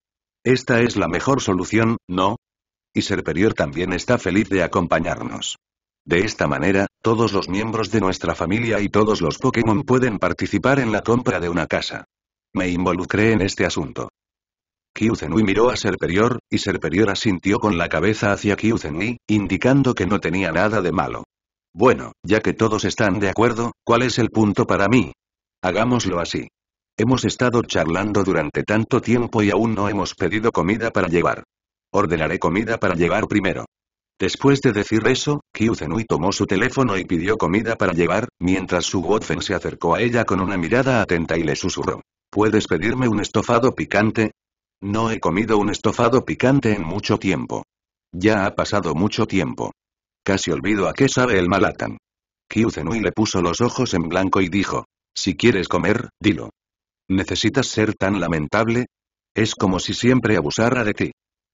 Esta es la mejor solución, ¿no? Y Serperior también está feliz de acompañarnos. De esta manera, todos los miembros de nuestra familia y todos los Pokémon pueden participar en la compra de una casa. Me involucré en este asunto. Zenui miró a Serperior, y Serperior asintió con la cabeza hacia Zenui, indicando que no tenía nada de malo. Bueno, ya que todos están de acuerdo, ¿cuál es el punto para mí? Hagámoslo así. Hemos estado charlando durante tanto tiempo y aún no hemos pedido comida para llevar. Ordenaré comida para llevar primero. Después de decir eso, Zenui tomó su teléfono y pidió comida para llevar, mientras su Wotfen se acercó a ella con una mirada atenta y le susurró. ¿Puedes pedirme un estofado picante? No he comido un estofado picante en mucho tiempo. Ya ha pasado mucho tiempo. Casi olvido a qué sabe el malatán. Kyuzenui le puso los ojos en blanco y dijo. Si quieres comer, dilo. ¿Necesitas ser tan lamentable? Es como si siempre abusara de ti.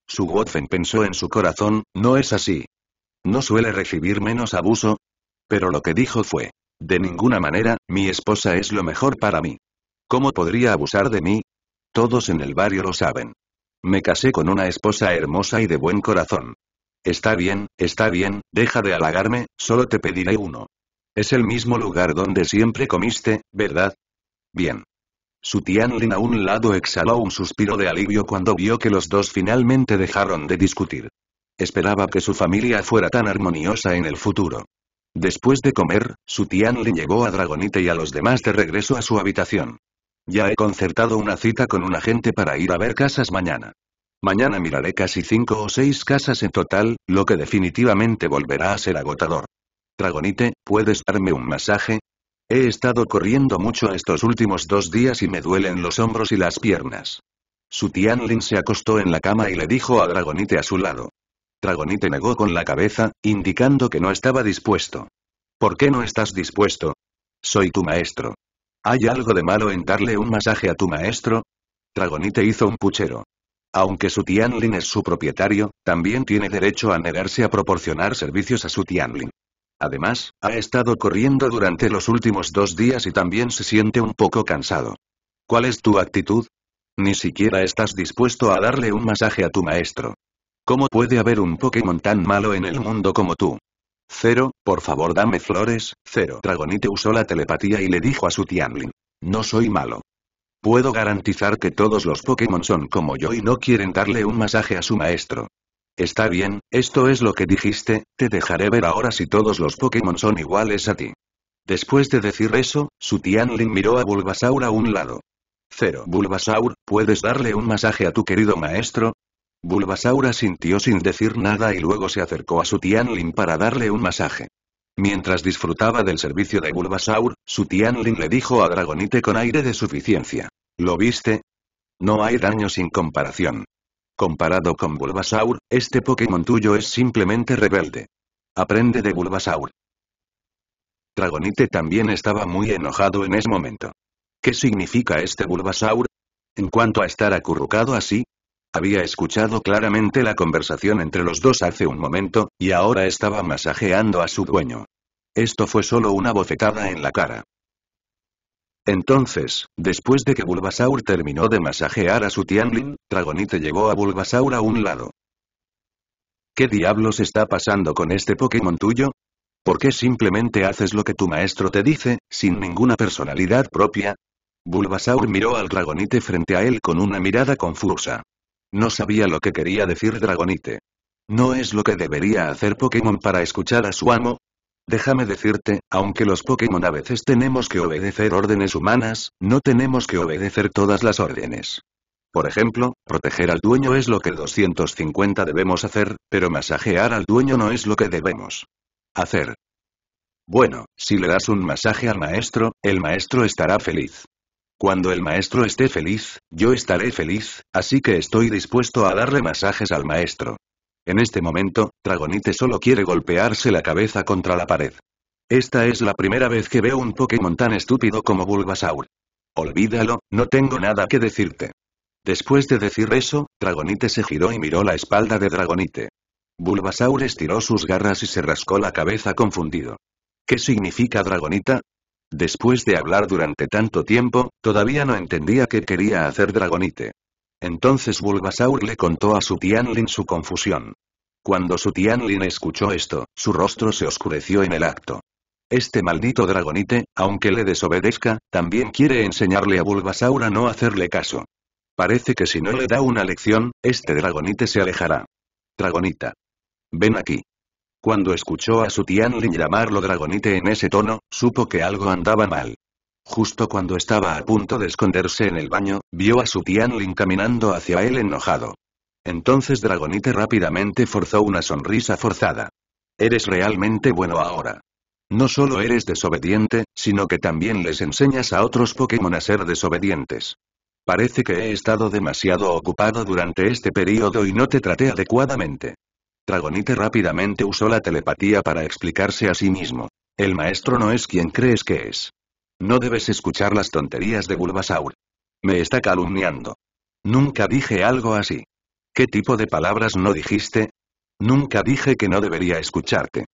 Su Wotfen pensó en su corazón, no es así. No suele recibir menos abuso. Pero lo que dijo fue. De ninguna manera, mi esposa es lo mejor para mí. ¿Cómo podría abusar de mí? Todos en el barrio lo saben. Me casé con una esposa hermosa y de buen corazón. Está bien, está bien, deja de halagarme, solo te pediré uno. Es el mismo lugar donde siempre comiste, ¿verdad? Bien. Su Tianlin a un lado exhaló un suspiro de alivio cuando vio que los dos finalmente dejaron de discutir. Esperaba que su familia fuera tan armoniosa en el futuro. Después de comer, Su Tianlin llevó a Dragonite y a los demás de regreso a su habitación. Ya he concertado una cita con un agente para ir a ver casas mañana. Mañana miraré casi cinco o seis casas en total, lo que definitivamente volverá a ser agotador. Dragonite, ¿puedes darme un masaje? He estado corriendo mucho estos últimos dos días y me duelen los hombros y las piernas. Su Tianlin se acostó en la cama y le dijo a Dragonite a su lado. Dragonite negó con la cabeza, indicando que no estaba dispuesto. ¿Por qué no estás dispuesto? Soy tu maestro. ¿Hay algo de malo en darle un masaje a tu maestro? Dragonite hizo un puchero. Aunque su Tianlin es su propietario, también tiene derecho a negarse a proporcionar servicios a su Tianlin. Además, ha estado corriendo durante los últimos dos días y también se siente un poco cansado. ¿Cuál es tu actitud? Ni siquiera estás dispuesto a darle un masaje a tu maestro. ¿Cómo puede haber un Pokémon tan malo en el mundo como tú? Cero, por favor dame flores, cero. Dragonite usó la telepatía y le dijo a su Tianlin. No soy malo. Puedo garantizar que todos los Pokémon son como yo y no quieren darle un masaje a su maestro. Está bien, esto es lo que dijiste, te dejaré ver ahora si todos los Pokémon son iguales a ti. Después de decir eso, su Tianlin miró a Bulbasaur a un lado. Cero. Bulbasaur, ¿puedes darle un masaje a tu querido maestro? Bulbasaur asintió sin decir nada y luego se acercó a su Tianlin para darle un masaje. Mientras disfrutaba del servicio de Bulbasaur, su Tianlin le dijo a Dragonite con aire de suficiencia. ¿Lo viste? No hay daño sin comparación. Comparado con Bulbasaur, este Pokémon tuyo es simplemente rebelde. Aprende de Bulbasaur. Dragonite también estaba muy enojado en ese momento. ¿Qué significa este Bulbasaur? En cuanto a estar acurrucado así, había escuchado claramente la conversación entre los dos hace un momento, y ahora estaba masajeando a su dueño. Esto fue solo una bofetada en la cara. Entonces, después de que Bulbasaur terminó de masajear a su Tianlin, Dragonite llevó a Bulbasaur a un lado. ¿Qué diablos está pasando con este Pokémon tuyo? ¿Por qué simplemente haces lo que tu maestro te dice, sin ninguna personalidad propia? Bulbasaur miró al Dragonite frente a él con una mirada confusa. No sabía lo que quería decir Dragonite. ¿No es lo que debería hacer Pokémon para escuchar a su amo? Déjame decirte, aunque los Pokémon a veces tenemos que obedecer órdenes humanas, no tenemos que obedecer todas las órdenes. Por ejemplo, proteger al dueño es lo que 250 debemos hacer, pero masajear al dueño no es lo que debemos hacer. Bueno, si le das un masaje al maestro, el maestro estará feliz. Cuando el maestro esté feliz, yo estaré feliz, así que estoy dispuesto a darle masajes al maestro. En este momento, Dragonite solo quiere golpearse la cabeza contra la pared. Esta es la primera vez que veo un Pokémon tan estúpido como Bulbasaur. Olvídalo, no tengo nada que decirte. Después de decir eso, Dragonite se giró y miró la espalda de Dragonite. Bulbasaur estiró sus garras y se rascó la cabeza confundido. ¿Qué significa Dragonita? Después de hablar durante tanto tiempo, todavía no entendía qué quería hacer Dragonite. Entonces Bulbasaur le contó a su Tianlin su confusión. Cuando su Tianlin escuchó esto, su rostro se oscureció en el acto. Este maldito Dragonite, aunque le desobedezca, también quiere enseñarle a Bulbasaur a no hacerle caso. Parece que si no le da una lección, este Dragonite se alejará. Dragonita. Ven aquí. Cuando escuchó a su Tianlin llamarlo dragonite en ese tono, supo que algo andaba mal. Justo cuando estaba a punto de esconderse en el baño, vio a su Tianlin caminando hacia él enojado. Entonces Dragonite rápidamente forzó una sonrisa forzada. Eres realmente bueno ahora. No solo eres desobediente, sino que también les enseñas a otros Pokémon a ser desobedientes. Parece que he estado demasiado ocupado durante este periodo y no te traté adecuadamente. Dragonite rápidamente usó la telepatía para explicarse a sí mismo. El maestro no es quien crees que es. No debes escuchar las tonterías de Bulbasaur. Me está calumniando. Nunca dije algo así. ¿Qué tipo de palabras no dijiste? Nunca dije que no debería escucharte.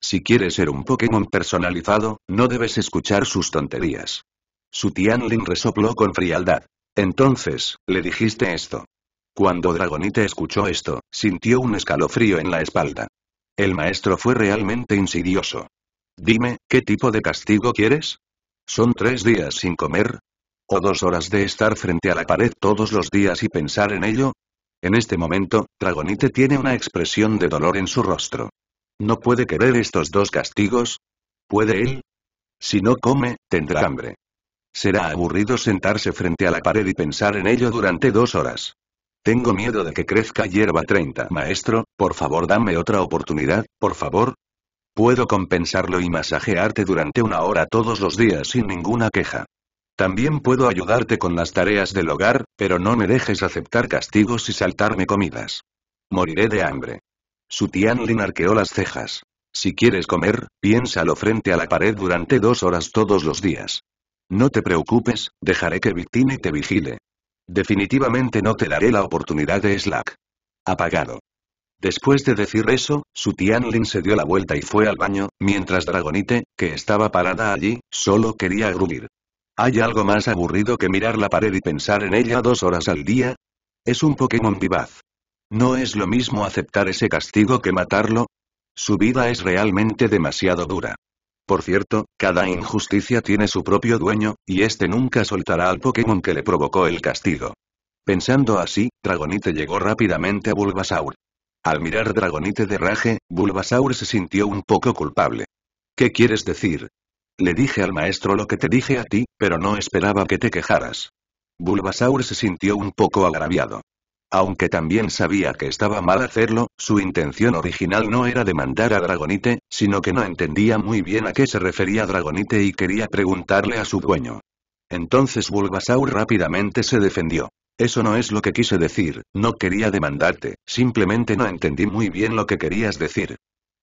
Si quieres ser un Pokémon personalizado, no debes escuchar sus tonterías. Su Tianlin resopló con frialdad. Entonces, le dijiste esto. Cuando Dragonite escuchó esto, sintió un escalofrío en la espalda. El maestro fue realmente insidioso. Dime, ¿qué tipo de castigo quieres? ¿Son tres días sin comer? ¿O dos horas de estar frente a la pared todos los días y pensar en ello? En este momento, Dragonite tiene una expresión de dolor en su rostro. ¿No puede querer estos dos castigos? ¿Puede él? Si no come, tendrá hambre. Será aburrido sentarse frente a la pared y pensar en ello durante dos horas. Tengo miedo de que crezca hierba 30. Maestro, por favor dame otra oportunidad, por favor. Puedo compensarlo y masajearte durante una hora todos los días sin ninguna queja. También puedo ayudarte con las tareas del hogar, pero no me dejes aceptar castigos y saltarme comidas. Moriré de hambre. Su Tianlin arqueó las cejas. Si quieres comer, piénsalo frente a la pared durante dos horas todos los días. No te preocupes, dejaré que Victine te vigile. Definitivamente no te daré la oportunidad de Slack. Apagado. Después de decir eso, su Tianlin se dio la vuelta y fue al baño, mientras Dragonite, que estaba parada allí, solo quería gruñir. ¿Hay algo más aburrido que mirar la pared y pensar en ella dos horas al día? Es un Pokémon vivaz. ¿No es lo mismo aceptar ese castigo que matarlo? Su vida es realmente demasiado dura. Por cierto, cada injusticia tiene su propio dueño, y este nunca soltará al Pokémon que le provocó el castigo. Pensando así, Dragonite llegó rápidamente a Bulbasaur. Al mirar Dragonite de raje, Bulbasaur se sintió un poco culpable. ¿Qué quieres decir? Le dije al maestro lo que te dije a ti, pero no esperaba que te quejaras. Bulbasaur se sintió un poco agraviado. Aunque también sabía que estaba mal hacerlo, su intención original no era demandar a Dragonite, sino que no entendía muy bien a qué se refería Dragonite y quería preguntarle a su dueño. Entonces Bulbasaur rápidamente se defendió. Eso no es lo que quise decir, no quería demandarte, simplemente no entendí muy bien lo que querías decir.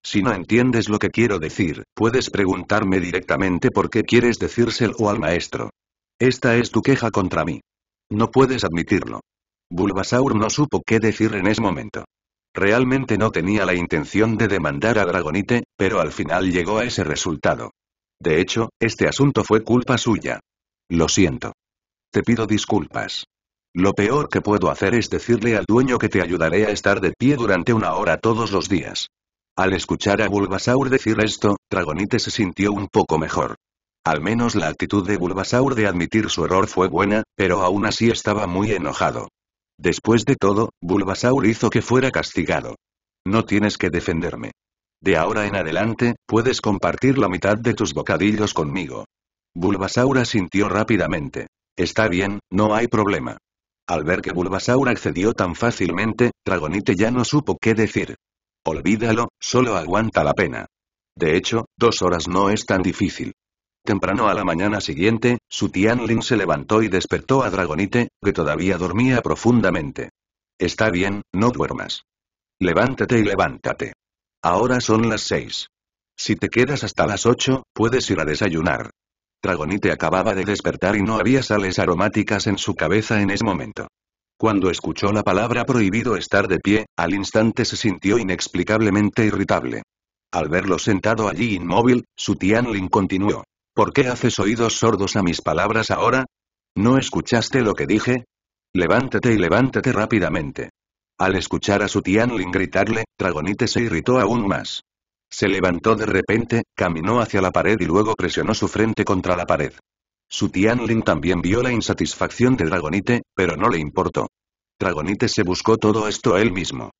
Si no entiendes lo que quiero decir, puedes preguntarme directamente por qué quieres decírselo al maestro. Esta es tu queja contra mí. No puedes admitirlo. Bulbasaur no supo qué decir en ese momento. Realmente no tenía la intención de demandar a Dragonite, pero al final llegó a ese resultado. De hecho, este asunto fue culpa suya. Lo siento. Te pido disculpas. Lo peor que puedo hacer es decirle al dueño que te ayudaré a estar de pie durante una hora todos los días. Al escuchar a Bulbasaur decir esto, Dragonite se sintió un poco mejor. Al menos la actitud de Bulbasaur de admitir su error fue buena, pero aún así estaba muy enojado. Después de todo, Bulbasaur hizo que fuera castigado. No tienes que defenderme. De ahora en adelante, puedes compartir la mitad de tus bocadillos conmigo. Bulbasaur asintió rápidamente. Está bien, no hay problema. Al ver que Bulbasaur accedió tan fácilmente, Dragonite ya no supo qué decir. Olvídalo, solo aguanta la pena. De hecho, dos horas no es tan difícil. Temprano a la mañana siguiente, Su Tianlin se levantó y despertó a Dragonite, que todavía dormía profundamente. Está bien, no duermas. Levántate y levántate. Ahora son las seis. Si te quedas hasta las ocho, puedes ir a desayunar. Dragonite acababa de despertar y no había sales aromáticas en su cabeza en ese momento. Cuando escuchó la palabra prohibido estar de pie, al instante se sintió inexplicablemente irritable. Al verlo sentado allí inmóvil, su Tianlin continuó. ¿Por qué haces oídos sordos a mis palabras ahora? ¿No escuchaste lo que dije? Levántate y levántate rápidamente. Al escuchar a su Tianlin gritarle, Dragonite se irritó aún más. Se levantó de repente, caminó hacia la pared y luego presionó su frente contra la pared. Su Tianlin también vio la insatisfacción de Dragonite, pero no le importó. Dragonite se buscó todo esto él mismo.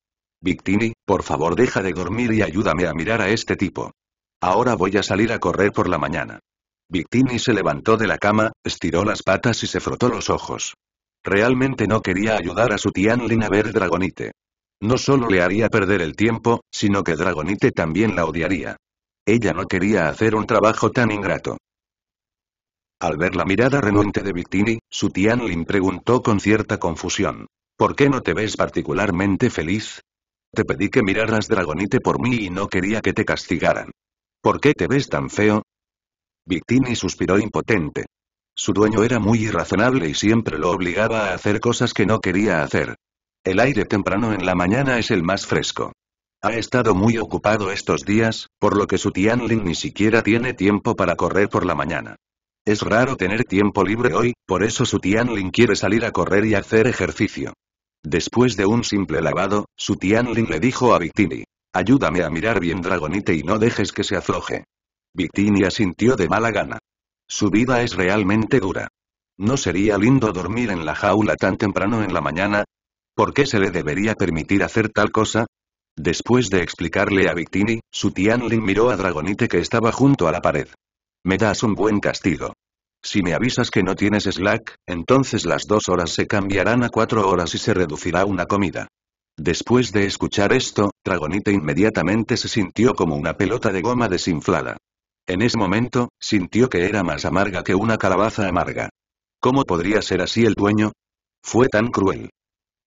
Victini, por favor deja de dormir y ayúdame a mirar a este tipo. Ahora voy a salir a correr por la mañana. Victini se levantó de la cama, estiró las patas y se frotó los ojos. Realmente no quería ayudar a su Tianlin a ver Dragonite. No solo le haría perder el tiempo, sino que Dragonite también la odiaría. Ella no quería hacer un trabajo tan ingrato. Al ver la mirada renuente de Victini, su Tianlin preguntó con cierta confusión. ¿Por qué no te ves particularmente feliz? Te pedí que miraras Dragonite por mí y no quería que te castigaran. ¿Por qué te ves tan feo? Victini suspiró impotente. Su dueño era muy irrazonable y siempre lo obligaba a hacer cosas que no quería hacer. El aire temprano en la mañana es el más fresco. Ha estado muy ocupado estos días, por lo que su Tianling ni siquiera tiene tiempo para correr por la mañana. Es raro tener tiempo libre hoy, por eso su Tianling quiere salir a correr y hacer ejercicio. Después de un simple lavado, su Tianling le dijo a Victini. Ayúdame a mirar bien Dragonite y no dejes que se afloje. Victini sintió de mala gana. Su vida es realmente dura. ¿No sería lindo dormir en la jaula tan temprano en la mañana? ¿Por qué se le debería permitir hacer tal cosa? Después de explicarle a Victini, su Tianlin miró a Dragonite que estaba junto a la pared. Me das un buen castigo. Si me avisas que no tienes slack, entonces las dos horas se cambiarán a cuatro horas y se reducirá una comida. Después de escuchar esto, Dragonite inmediatamente se sintió como una pelota de goma desinflada. En ese momento, sintió que era más amarga que una calabaza amarga. ¿Cómo podría ser así el dueño? Fue tan cruel.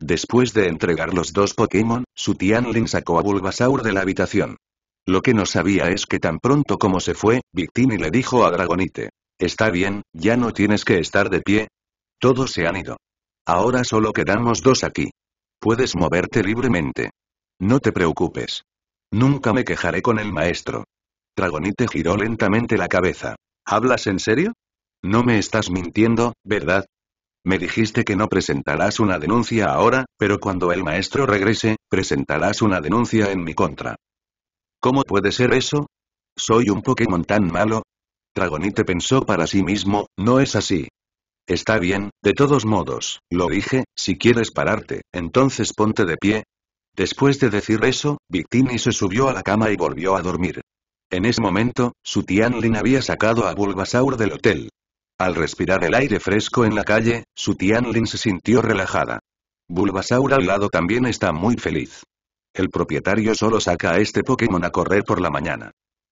Después de entregar los dos Pokémon, su Lin sacó a Bulbasaur de la habitación. Lo que no sabía es que tan pronto como se fue, Victini le dijo a Dragonite. Está bien, ya no tienes que estar de pie. Todos se han ido. Ahora solo quedamos dos aquí. Puedes moverte libremente. No te preocupes. Nunca me quejaré con el maestro. Dragonite giró lentamente la cabeza. ¿Hablas en serio? No me estás mintiendo, ¿verdad? Me dijiste que no presentarás una denuncia ahora, pero cuando el maestro regrese, presentarás una denuncia en mi contra. ¿Cómo puede ser eso? ¿Soy un Pokémon tan malo? Dragonite pensó para sí mismo, no es así. Está bien, de todos modos, lo dije, si quieres pararte, entonces ponte de pie. Después de decir eso, Victini se subió a la cama y volvió a dormir. En ese momento, su Tianlin había sacado a Bulbasaur del hotel. Al respirar el aire fresco en la calle, su Tianlin se sintió relajada. Bulbasaur al lado también está muy feliz. El propietario solo saca a este Pokémon a correr por la mañana.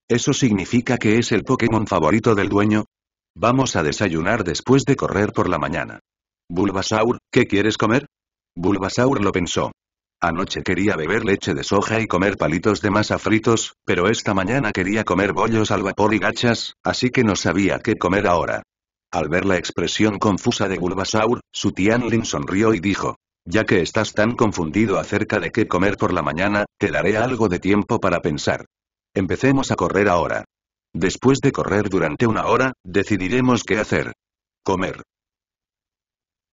¿Eso significa que es el Pokémon favorito del dueño? Vamos a desayunar después de correr por la mañana. Bulbasaur, ¿qué quieres comer? Bulbasaur lo pensó. Anoche quería beber leche de soja y comer palitos de masa fritos, pero esta mañana quería comer bollos al vapor y gachas, así que no sabía qué comer ahora. Al ver la expresión confusa de Bulbasaur, su lin sonrió y dijo, ya que estás tan confundido acerca de qué comer por la mañana, te daré algo de tiempo para pensar. Empecemos a correr ahora. Después de correr durante una hora, decidiremos qué hacer. Comer.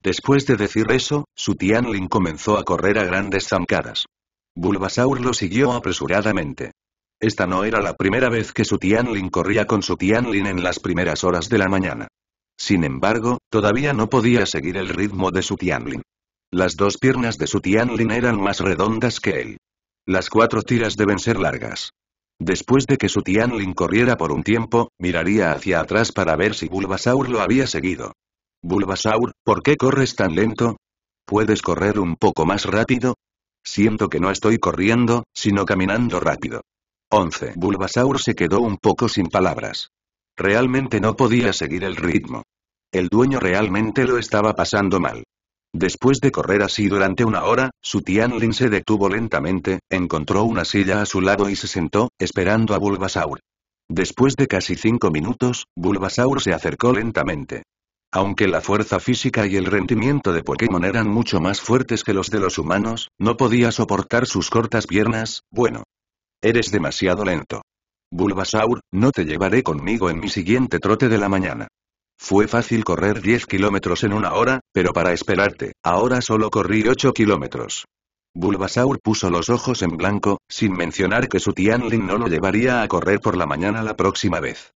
Después de decir eso, su Tianlin comenzó a correr a grandes zancadas. Bulbasaur lo siguió apresuradamente. Esta no era la primera vez que su Tianlin corría con su Tianlin en las primeras horas de la mañana. Sin embargo, todavía no podía seguir el ritmo de su Tianlin. Las dos piernas de su Tianlin eran más redondas que él. Las cuatro tiras deben ser largas. Después de que su Tianlin corriera por un tiempo, miraría hacia atrás para ver si Bulbasaur lo había seguido. Bulbasaur, ¿por qué corres tan lento? ¿Puedes correr un poco más rápido? Siento que no estoy corriendo, sino caminando rápido. 11. Bulbasaur se quedó un poco sin palabras. Realmente no podía seguir el ritmo. El dueño realmente lo estaba pasando mal. Después de correr así durante una hora, su Tianlin se detuvo lentamente, encontró una silla a su lado y se sentó, esperando a Bulbasaur. Después de casi cinco minutos, Bulbasaur se acercó lentamente. Aunque la fuerza física y el rendimiento de Pokémon eran mucho más fuertes que los de los humanos, no podía soportar sus cortas piernas, bueno. Eres demasiado lento. Bulbasaur, no te llevaré conmigo en mi siguiente trote de la mañana. Fue fácil correr 10 kilómetros en una hora, pero para esperarte, ahora solo corrí 8 kilómetros. Bulbasaur puso los ojos en blanco, sin mencionar que su Tianlin no lo llevaría a correr por la mañana la próxima vez.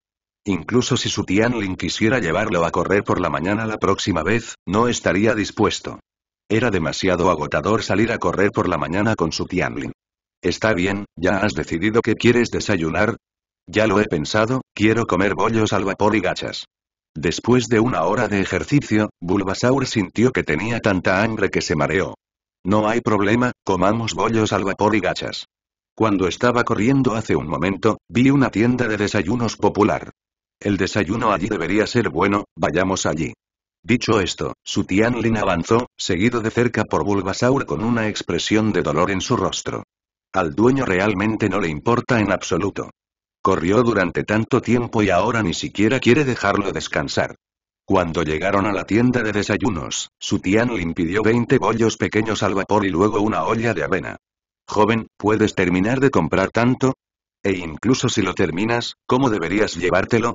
Incluso si su Tianlin quisiera llevarlo a correr por la mañana la próxima vez, no estaría dispuesto. Era demasiado agotador salir a correr por la mañana con su Tianlin. Está bien, ¿ya has decidido que quieres desayunar? Ya lo he pensado, quiero comer bollos al vapor y gachas. Después de una hora de ejercicio, Bulbasaur sintió que tenía tanta hambre que se mareó. No hay problema, comamos bollos al vapor y gachas. Cuando estaba corriendo hace un momento, vi una tienda de desayunos popular. El desayuno allí debería ser bueno, vayamos allí. Dicho esto, su Tianlin avanzó, seguido de cerca por Bulbasaur con una expresión de dolor en su rostro. Al dueño realmente no le importa en absoluto. Corrió durante tanto tiempo y ahora ni siquiera quiere dejarlo descansar. Cuando llegaron a la tienda de desayunos, su Tianlin pidió 20 bollos pequeños al vapor y luego una olla de avena. Joven, ¿puedes terminar de comprar tanto? E incluso si lo terminas, ¿cómo deberías llevártelo?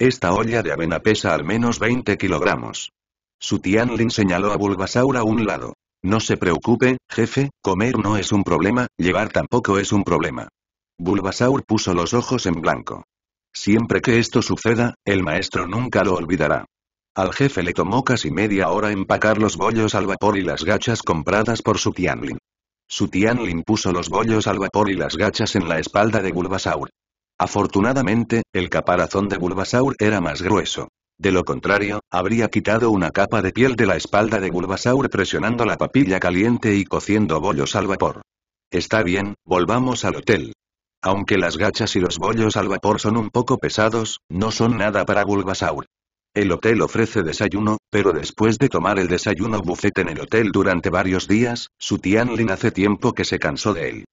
Esta olla de avena pesa al menos 20 kilogramos. Su señaló a Bulbasaur a un lado. No se preocupe, jefe, comer no es un problema, llevar tampoco es un problema. Bulbasaur puso los ojos en blanco. Siempre que esto suceda, el maestro nunca lo olvidará. Al jefe le tomó casi media hora empacar los bollos al vapor y las gachas compradas por su Tianlin. Su puso los bollos al vapor y las gachas en la espalda de Bulbasaur. Afortunadamente, el caparazón de Bulbasaur era más grueso. De lo contrario, habría quitado una capa de piel de la espalda de Bulbasaur presionando la papilla caliente y cociendo bollos al vapor. Está bien, volvamos al hotel. Aunque las gachas y los bollos al vapor son un poco pesados, no son nada para Bulbasaur. El hotel ofrece desayuno, pero después de tomar el desayuno buffet en el hotel durante varios días, su Tianlin hace tiempo que se cansó de él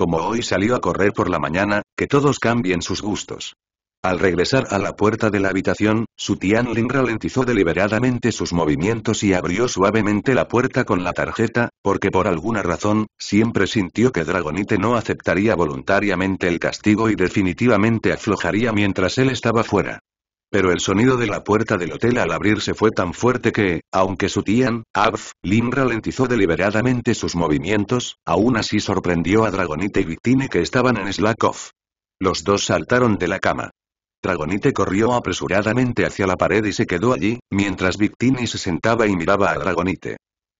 como hoy salió a correr por la mañana, que todos cambien sus gustos. Al regresar a la puerta de la habitación, su Lin ralentizó deliberadamente sus movimientos y abrió suavemente la puerta con la tarjeta, porque por alguna razón, siempre sintió que Dragonite no aceptaría voluntariamente el castigo y definitivamente aflojaría mientras él estaba fuera. Pero el sonido de la puerta del hotel al abrirse fue tan fuerte que, aunque su tía, Abf, Lin ralentizó deliberadamente sus movimientos, aún así sorprendió a Dragonite y Victine que estaban en Slakoff. Los dos saltaron de la cama. Dragonite corrió apresuradamente hacia la pared y se quedó allí, mientras Victini se sentaba y miraba a Dragonite.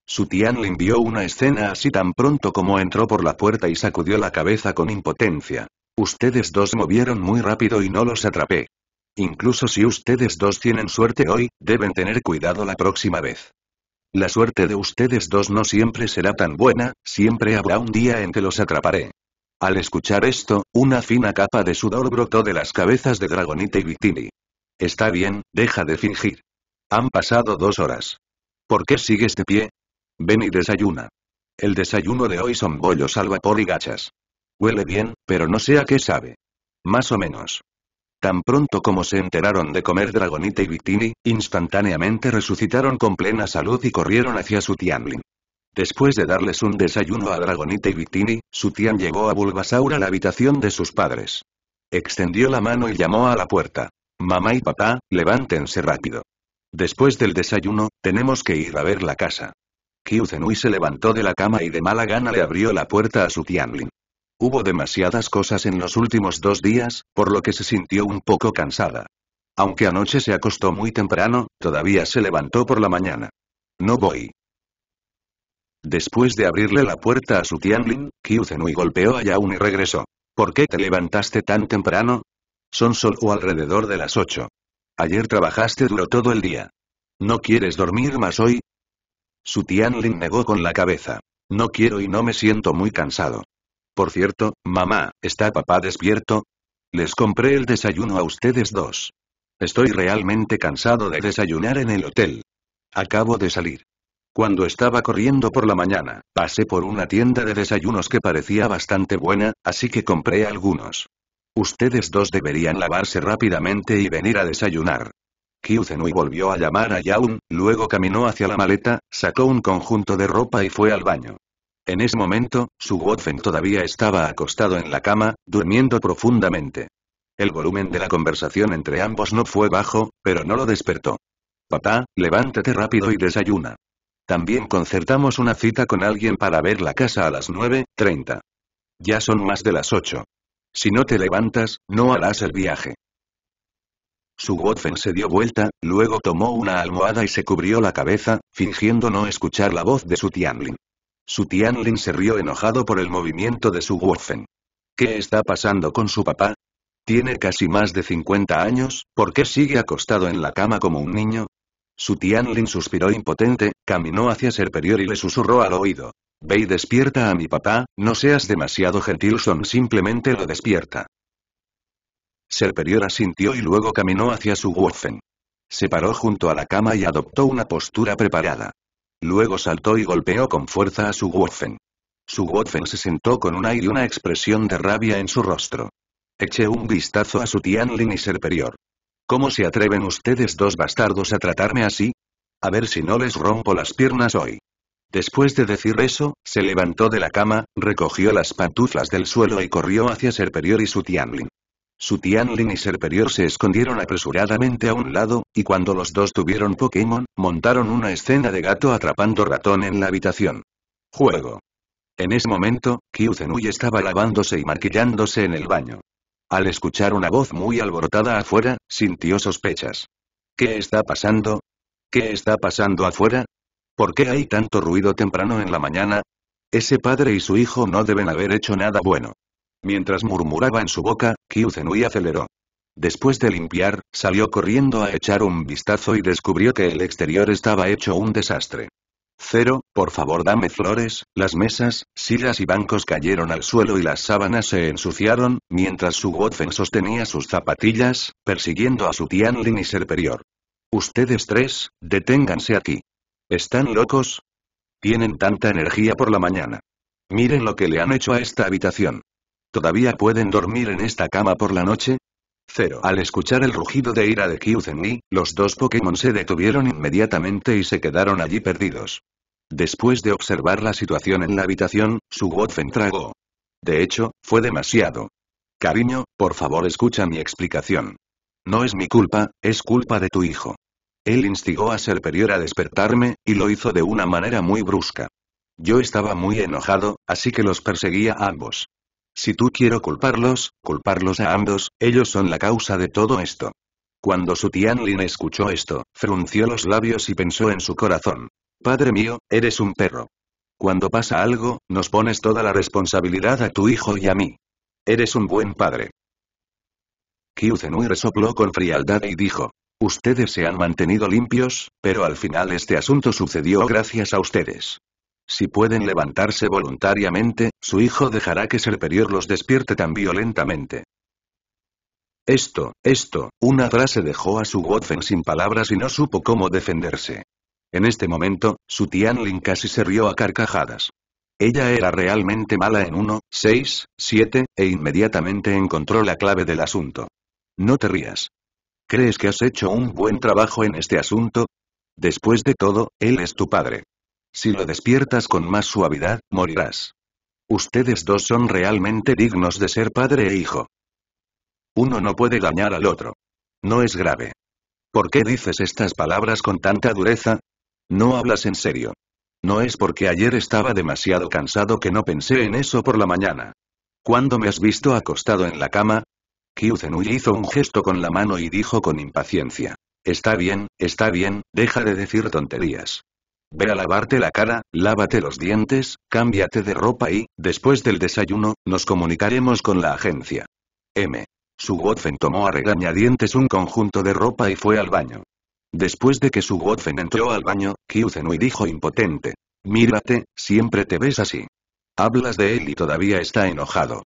Su tía le envió una escena así tan pronto como entró por la puerta y sacudió la cabeza con impotencia. Ustedes dos movieron muy rápido y no los atrapé. Incluso si ustedes dos tienen suerte hoy, deben tener cuidado la próxima vez. La suerte de ustedes dos no siempre será tan buena, siempre habrá un día en que los atraparé. Al escuchar esto, una fina capa de sudor brotó de las cabezas de Dragonita y Victini. Está bien, deja de fingir. Han pasado dos horas. ¿Por qué sigues de pie? Ven y desayuna. El desayuno de hoy son bollos al vapor y gachas. Huele bien, pero no sé a qué sabe. Más o menos. Tan pronto como se enteraron de comer Dragonite y Vitini, instantáneamente resucitaron con plena salud y corrieron hacia su Después de darles un desayuno a Dragonite y su Sutian llegó a Bulbasaur a la habitación de sus padres. Extendió la mano y llamó a la puerta. Mamá y papá, levántense rápido. Después del desayuno, tenemos que ir a ver la casa. Kyuzenui se levantó de la cama y de mala gana le abrió la puerta a su Hubo demasiadas cosas en los últimos dos días, por lo que se sintió un poco cansada. Aunque anoche se acostó muy temprano, todavía se levantó por la mañana. No voy. Después de abrirle la puerta a su Tianlin, Kyu Zenui golpeó a Yaun y regresó. ¿Por qué te levantaste tan temprano? Son o alrededor de las ocho. Ayer trabajaste duro todo el día. ¿No quieres dormir más hoy? Su Tianlin negó con la cabeza. No quiero y no me siento muy cansado. Por cierto, mamá, ¿está papá despierto? Les compré el desayuno a ustedes dos. Estoy realmente cansado de desayunar en el hotel. Acabo de salir. Cuando estaba corriendo por la mañana, pasé por una tienda de desayunos que parecía bastante buena, así que compré algunos. Ustedes dos deberían lavarse rápidamente y venir a desayunar. Kyuzenui volvió a llamar a Yaun, luego caminó hacia la maleta, sacó un conjunto de ropa y fue al baño. En ese momento, su Wotfen todavía estaba acostado en la cama, durmiendo profundamente. El volumen de la conversación entre ambos no fue bajo, pero no lo despertó. Papá, levántate rápido y desayuna. También concertamos una cita con alguien para ver la casa a las 9.30. Ya son más de las 8. Si no te levantas, no harás el viaje. Su Wotfen se dio vuelta, luego tomó una almohada y se cubrió la cabeza, fingiendo no escuchar la voz de su Tianlin. Su Tianlin se rió enojado por el movimiento de su Wolfen ¿Qué está pasando con su papá? Tiene casi más de 50 años, ¿por qué sigue acostado en la cama como un niño? Su Tianlin suspiró impotente, caminó hacia Serperior y le susurró al oído. Ve y despierta a mi papá, no seas demasiado gentil son simplemente lo despierta. Serperior asintió y luego caminó hacia su Wolfen Se paró junto a la cama y adoptó una postura preparada. Luego saltó y golpeó con fuerza a su Su Sugwofen se sentó con un aire y una expresión de rabia en su rostro. Eché un vistazo a su Tianlin y Serperior. ¿Cómo se atreven ustedes dos bastardos a tratarme así? A ver si no les rompo las piernas hoy. Después de decir eso, se levantó de la cama, recogió las pantuflas del suelo y corrió hacia Serperior y su Tianlin. Su Tianlin y Serperior se escondieron apresuradamente a un lado, y cuando los dos tuvieron Pokémon, montaron una escena de gato atrapando ratón en la habitación. Juego. En ese momento, Kyu estaba lavándose y maquillándose en el baño. Al escuchar una voz muy alborotada afuera, sintió sospechas. ¿Qué está pasando? ¿Qué está pasando afuera? ¿Por qué hay tanto ruido temprano en la mañana? Ese padre y su hijo no deben haber hecho nada bueno. Mientras murmuraba en su boca, Kyu Zenui aceleró. Después de limpiar, salió corriendo a echar un vistazo y descubrió que el exterior estaba hecho un desastre. Cero, por favor dame flores, las mesas, sillas y bancos cayeron al suelo y las sábanas se ensuciaron, mientras su Wotfen sostenía sus zapatillas, persiguiendo a su Tianlin y Serperior. Ustedes tres, deténganse aquí. ¿Están locos? Tienen tanta energía por la mañana. Miren lo que le han hecho a esta habitación. ¿Todavía pueden dormir en esta cama por la noche? Cero. Al escuchar el rugido de ira de Kyuzenli, los dos Pokémon se detuvieron inmediatamente y se quedaron allí perdidos. Después de observar la situación en la habitación, su Wotfen tragó. De hecho, fue demasiado. Cariño, por favor escucha mi explicación. No es mi culpa, es culpa de tu hijo. Él instigó a Serperior a despertarme, y lo hizo de una manera muy brusca. Yo estaba muy enojado, así que los perseguía a ambos. Si tú quiero culparlos, culparlos a ambos, ellos son la causa de todo esto. Cuando su Tianlin escuchó esto, frunció los labios y pensó en su corazón. Padre mío, eres un perro. Cuando pasa algo, nos pones toda la responsabilidad a tu hijo y a mí. Eres un buen padre. Kyu Zenui resopló con frialdad y dijo. Ustedes se han mantenido limpios, pero al final este asunto sucedió gracias a ustedes. Si pueden levantarse voluntariamente, su hijo dejará que Serperior los despierte tan violentamente. Esto, esto, una frase dejó a su Wotfen sin palabras y no supo cómo defenderse. En este momento, su Tianlin casi se rió a carcajadas. Ella era realmente mala en 1, 6, 7, e inmediatamente encontró la clave del asunto. No te rías. ¿Crees que has hecho un buen trabajo en este asunto? Después de todo, él es tu padre. Si lo despiertas con más suavidad, morirás. Ustedes dos son realmente dignos de ser padre e hijo. Uno no puede dañar al otro. No es grave. ¿Por qué dices estas palabras con tanta dureza? No hablas en serio. No es porque ayer estaba demasiado cansado que no pensé en eso por la mañana. Cuando me has visto acostado en la cama? Kyuzenui hizo un gesto con la mano y dijo con impaciencia. Está bien, está bien, deja de decir tonterías. Ve a lavarte la cara, lávate los dientes, cámbiate de ropa y, después del desayuno, nos comunicaremos con la agencia. M. Su Wotfen tomó a regañadientes un conjunto de ropa y fue al baño. Después de que su Wotfen entró al baño, Kyuzenui dijo impotente. Mírate, siempre te ves así. Hablas de él y todavía está enojado.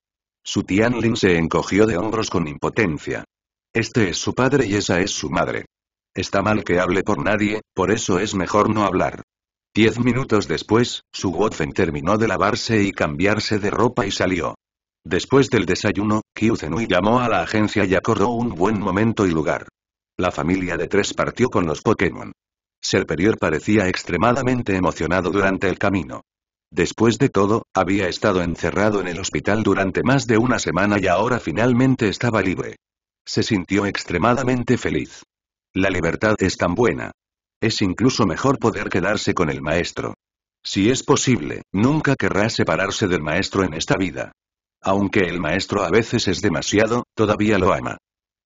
Su Tianlin se encogió de hombros con impotencia. Este es su padre y esa es su madre. Está mal que hable por nadie, por eso es mejor no hablar. Diez minutos después, su Wotfen terminó de lavarse y cambiarse de ropa y salió. Después del desayuno, Kyuzenui llamó a la agencia y acordó un buen momento y lugar. La familia de tres partió con los Pokémon. Serperior parecía extremadamente emocionado durante el camino. Después de todo, había estado encerrado en el hospital durante más de una semana y ahora finalmente estaba libre. Se sintió extremadamente feliz. La libertad es tan buena. Es incluso mejor poder quedarse con el maestro. Si es posible, nunca querrá separarse del maestro en esta vida. Aunque el maestro a veces es demasiado, todavía lo ama.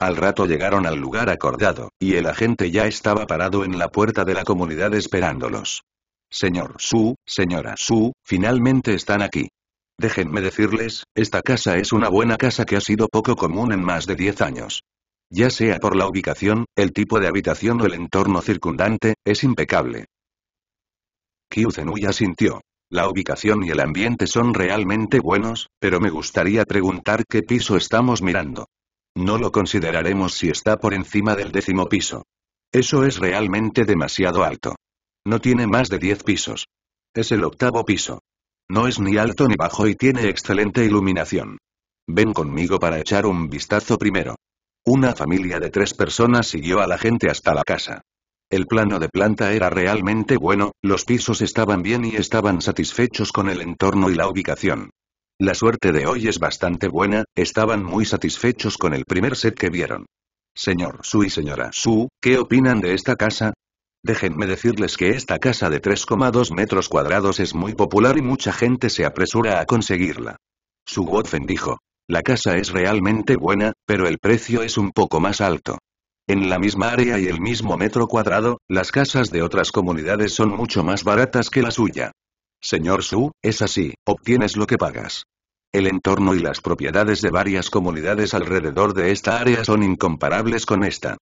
Al rato llegaron al lugar acordado, y el agente ya estaba parado en la puerta de la comunidad esperándolos. Señor Su, señora Su, finalmente están aquí. Déjenme decirles, esta casa es una buena casa que ha sido poco común en más de 10 años. Ya sea por la ubicación, el tipo de habitación o el entorno circundante, es impecable. Kyuzenuya sintió. La ubicación y el ambiente son realmente buenos, pero me gustaría preguntar qué piso estamos mirando. No lo consideraremos si está por encima del décimo piso. Eso es realmente demasiado alto. No tiene más de 10 pisos. Es el octavo piso. No es ni alto ni bajo y tiene excelente iluminación. Ven conmigo para echar un vistazo primero. Una familia de tres personas siguió a la gente hasta la casa. El plano de planta era realmente bueno, los pisos estaban bien y estaban satisfechos con el entorno y la ubicación. La suerte de hoy es bastante buena, estaban muy satisfechos con el primer set que vieron. Señor Su y señora Su, ¿qué opinan de esta casa? Déjenme decirles que esta casa de 3,2 metros cuadrados es muy popular y mucha gente se apresura a conseguirla. Su Wotfen dijo. La casa es realmente buena, pero el precio es un poco más alto. En la misma área y el mismo metro cuadrado, las casas de otras comunidades son mucho más baratas que la suya. Señor Su, es así, obtienes lo que pagas. El entorno y las propiedades de varias comunidades alrededor de esta área son incomparables con esta.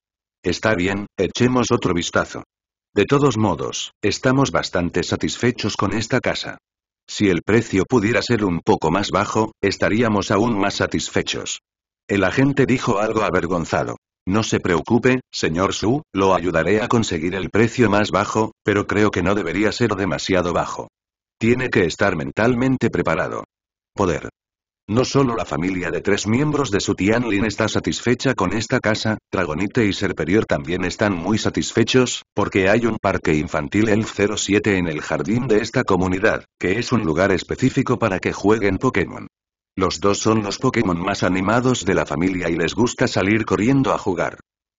Está bien, echemos otro vistazo. De todos modos, estamos bastante satisfechos con esta casa. Si el precio pudiera ser un poco más bajo, estaríamos aún más satisfechos. El agente dijo algo avergonzado. No se preocupe, señor Su, lo ayudaré a conseguir el precio más bajo, pero creo que no debería ser demasiado bajo. Tiene que estar mentalmente preparado. Poder. No solo la familia de tres miembros de su Tianlin está satisfecha con esta casa, Dragonite y Serperior también están muy satisfechos, porque hay un parque infantil el 07 en el jardín de esta comunidad, que es un lugar específico para que jueguen Pokémon. Los dos son los Pokémon más animados de la familia y les gusta salir corriendo a jugar.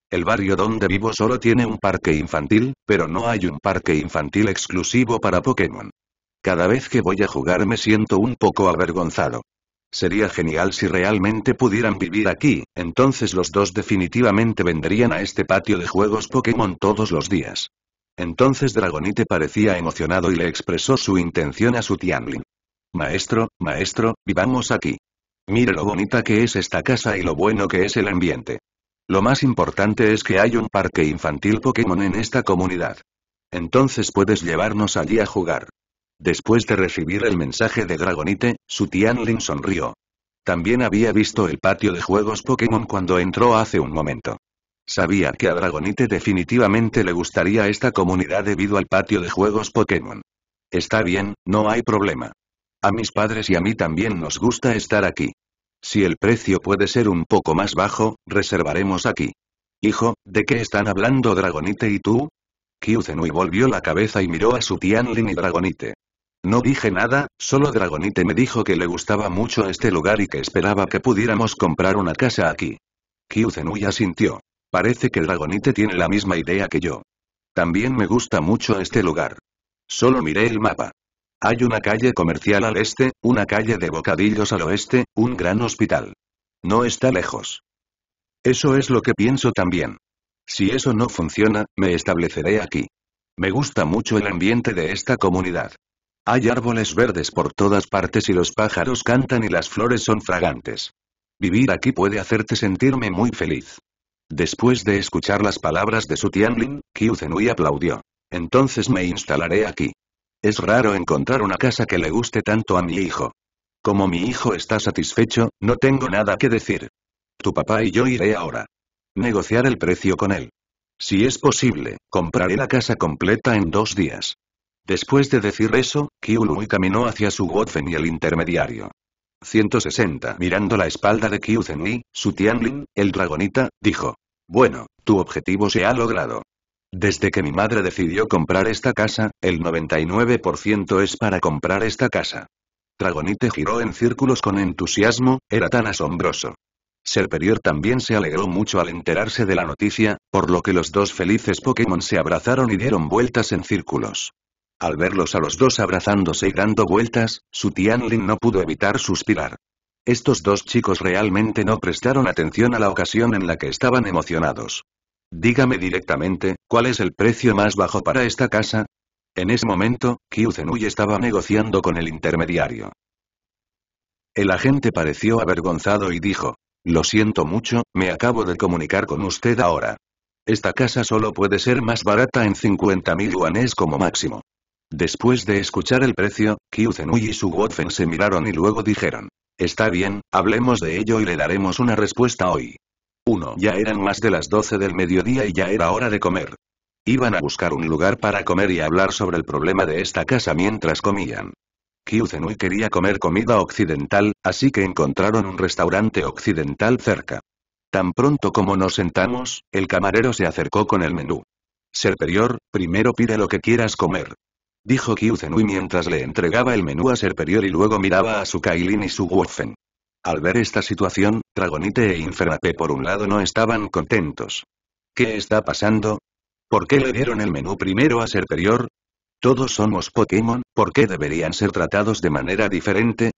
El barrio donde vivo solo tiene un parque infantil, pero no hay un parque infantil exclusivo para Pokémon. Cada vez que voy a jugar me siento un poco avergonzado. Sería genial si realmente pudieran vivir aquí, entonces los dos definitivamente vendrían a este patio de juegos Pokémon todos los días. Entonces Dragonite parecía emocionado y le expresó su intención a su Tianlin. Maestro, maestro, vivamos aquí. Mire lo bonita que es esta casa y lo bueno que es el ambiente. Lo más importante es que hay un parque infantil Pokémon en esta comunidad. Entonces puedes llevarnos allí a jugar. Después de recibir el mensaje de Dragonite, su Tianlin sonrió. También había visto el patio de juegos Pokémon cuando entró hace un momento. Sabía que a Dragonite definitivamente le gustaría esta comunidad debido al patio de juegos Pokémon. Está bien, no hay problema. A mis padres y a mí también nos gusta estar aquí. Si el precio puede ser un poco más bajo, reservaremos aquí. Hijo, ¿de qué están hablando Dragonite y tú? Kyuzenui volvió la cabeza y miró a su Tianlin y Dragonite. No dije nada, solo Dragonite me dijo que le gustaba mucho este lugar y que esperaba que pudiéramos comprar una casa aquí. Kyuzenuya sintió. Parece que Dragonite tiene la misma idea que yo. También me gusta mucho este lugar. Solo miré el mapa. Hay una calle comercial al este, una calle de bocadillos al oeste, un gran hospital. No está lejos. Eso es lo que pienso también. Si eso no funciona, me estableceré aquí. Me gusta mucho el ambiente de esta comunidad. Hay árboles verdes por todas partes y los pájaros cantan y las flores son fragantes. Vivir aquí puede hacerte sentirme muy feliz. Después de escuchar las palabras de su Tianlin, Qiu Zenui aplaudió. Entonces me instalaré aquí. Es raro encontrar una casa que le guste tanto a mi hijo. Como mi hijo está satisfecho, no tengo nada que decir. Tu papá y yo iré ahora. Negociar el precio con él. Si es posible, compraré la casa completa en dos días. Después de decir eso, Kyului caminó hacia su Wotfen y el intermediario. 160 Mirando la espalda de Kyuzen y, su Tianlin, el dragonita, dijo. Bueno, tu objetivo se ha logrado. Desde que mi madre decidió comprar esta casa, el 99% es para comprar esta casa. Dragonite giró en círculos con entusiasmo, era tan asombroso. Serperior también se alegró mucho al enterarse de la noticia, por lo que los dos felices Pokémon se abrazaron y dieron vueltas en círculos. Al verlos a los dos abrazándose y dando vueltas, su Tianlin no pudo evitar suspirar. Estos dos chicos realmente no prestaron atención a la ocasión en la que estaban emocionados. Dígame directamente, ¿cuál es el precio más bajo para esta casa? En ese momento, Kyu Zenui estaba negociando con el intermediario. El agente pareció avergonzado y dijo, lo siento mucho, me acabo de comunicar con usted ahora. Esta casa solo puede ser más barata en 50.000 yuanes como máximo. Después de escuchar el precio, Kyu y su Wotfen se miraron y luego dijeron. Está bien, hablemos de ello y le daremos una respuesta hoy. 1. Ya eran más de las 12 del mediodía y ya era hora de comer. Iban a buscar un lugar para comer y hablar sobre el problema de esta casa mientras comían. Kyu Zenui quería comer comida occidental, así que encontraron un restaurante occidental cerca. Tan pronto como nos sentamos, el camarero se acercó con el menú. Serperior, primero pide lo que quieras comer dijo Kyuzenui mientras le entregaba el menú a Serperior y luego miraba a su Kailin y su Wolfen. Al ver esta situación, Dragonite e Infernape por un lado no estaban contentos. ¿Qué está pasando? ¿Por qué le dieron el menú primero a Serperior? Todos somos Pokémon, ¿por qué deberían ser tratados de manera diferente?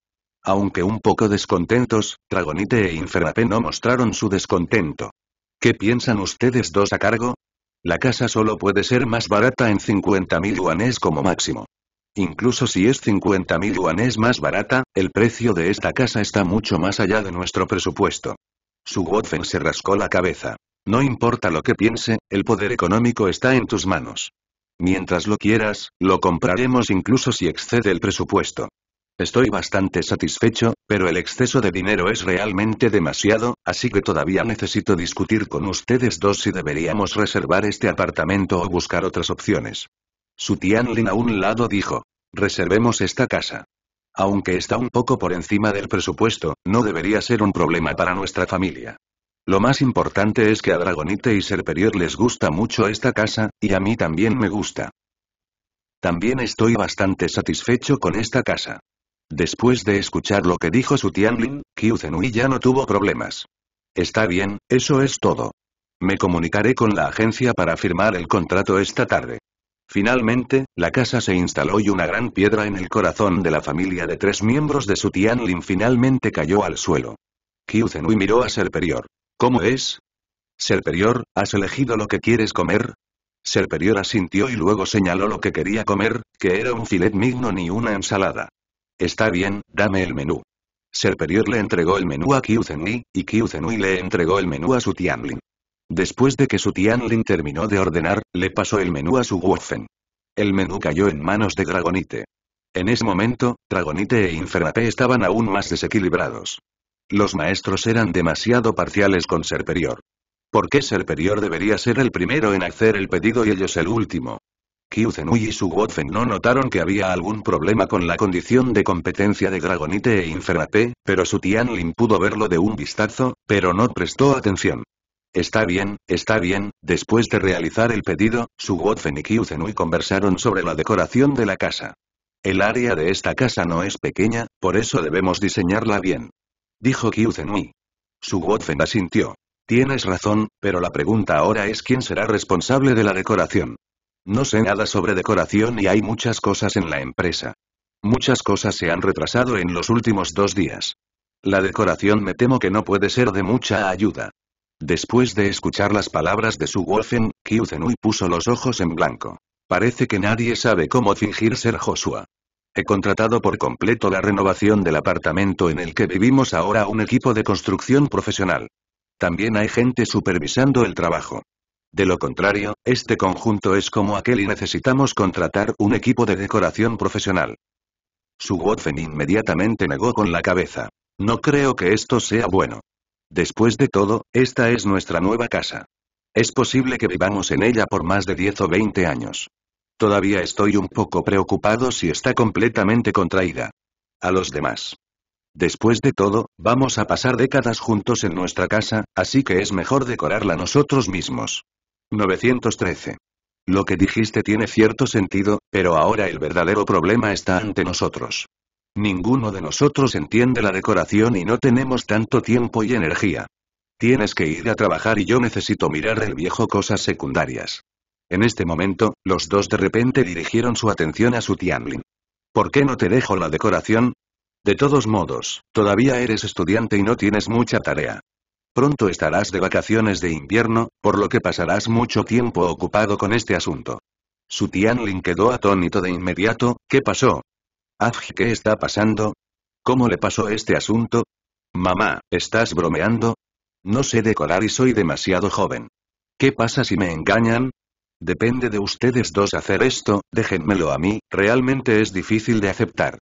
Aunque un poco descontentos, Dragonite e Infernape no mostraron su descontento. ¿Qué piensan ustedes dos a cargo? La casa solo puede ser más barata en 50.000 yuanes como máximo. Incluso si es 50.000 yuanes más barata, el precio de esta casa está mucho más allá de nuestro presupuesto. Su Wotfen se rascó la cabeza. No importa lo que piense, el poder económico está en tus manos. Mientras lo quieras, lo compraremos incluso si excede el presupuesto. Estoy bastante satisfecho, pero el exceso de dinero es realmente demasiado, así que todavía necesito discutir con ustedes dos si deberíamos reservar este apartamento o buscar otras opciones. Su Tianlin a un lado dijo. Reservemos esta casa. Aunque está un poco por encima del presupuesto, no debería ser un problema para nuestra familia. Lo más importante es que a Dragonite y Serperior les gusta mucho esta casa, y a mí también me gusta. También estoy bastante satisfecho con esta casa. Después de escuchar lo que dijo su Tianlin, Qiu ya no tuvo problemas. Está bien, eso es todo. Me comunicaré con la agencia para firmar el contrato esta tarde. Finalmente, la casa se instaló y una gran piedra en el corazón de la familia de tres miembros de su Tianlin finalmente cayó al suelo. Qiu Zenui miró a Serperior. ¿Cómo es? Serperior, ¿has elegido lo que quieres comer? Serperior asintió y luego señaló lo que quería comer, que era un filet mignon y una ensalada. Está bien, dame el menú. Serperior le entregó el menú a Kyuzenui, y Kyuzenui le entregó el menú a su Tianlin. Después de que su Tianlin terminó de ordenar, le pasó el menú a su Wofen. El menú cayó en manos de Dragonite. En ese momento, Dragonite e Infernape estaban aún más desequilibrados. Los maestros eran demasiado parciales con Serperior. ¿Por qué Serperior debería ser el primero en hacer el pedido y ellos el último? Kyu Zenui y su no notaron que había algún problema con la condición de competencia de Dragonite e Infernape, pero su Tianlin pudo verlo de un vistazo, pero no prestó atención. Está bien, está bien, después de realizar el pedido, su Wotfen y Kyu conversaron sobre la decoración de la casa. El área de esta casa no es pequeña, por eso debemos diseñarla bien. Dijo Kyu Zenui. Su Wotfen asintió. Tienes razón, pero la pregunta ahora es quién será responsable de la decoración. No sé nada sobre decoración y hay muchas cosas en la empresa. Muchas cosas se han retrasado en los últimos dos días. La decoración me temo que no puede ser de mucha ayuda. Después de escuchar las palabras de su Wolfen, Kyu Zenui puso los ojos en blanco. Parece que nadie sabe cómo fingir ser Joshua. He contratado por completo la renovación del apartamento en el que vivimos ahora un equipo de construcción profesional. También hay gente supervisando el trabajo. De lo contrario, este conjunto es como aquel y necesitamos contratar un equipo de decoración profesional. Su Wotfen inmediatamente negó con la cabeza. No creo que esto sea bueno. Después de todo, esta es nuestra nueva casa. Es posible que vivamos en ella por más de 10 o 20 años. Todavía estoy un poco preocupado si está completamente contraída. A los demás. Después de todo, vamos a pasar décadas juntos en nuestra casa, así que es mejor decorarla nosotros mismos. 913. Lo que dijiste tiene cierto sentido, pero ahora el verdadero problema está ante nosotros. Ninguno de nosotros entiende la decoración y no tenemos tanto tiempo y energía. Tienes que ir a trabajar y yo necesito mirar el viejo cosas secundarias. En este momento, los dos de repente dirigieron su atención a su Tianlin. ¿Por qué no te dejo la decoración? De todos modos, todavía eres estudiante y no tienes mucha tarea. Pronto estarás de vacaciones de invierno, por lo que pasarás mucho tiempo ocupado con este asunto. Su Tianlin quedó atónito de inmediato, ¿qué pasó? Aj, ¿qué está pasando? ¿Cómo le pasó este asunto? Mamá, ¿estás bromeando? No sé decorar y soy demasiado joven. ¿Qué pasa si me engañan? Depende de ustedes dos hacer esto, déjenmelo a mí, realmente es difícil de aceptar.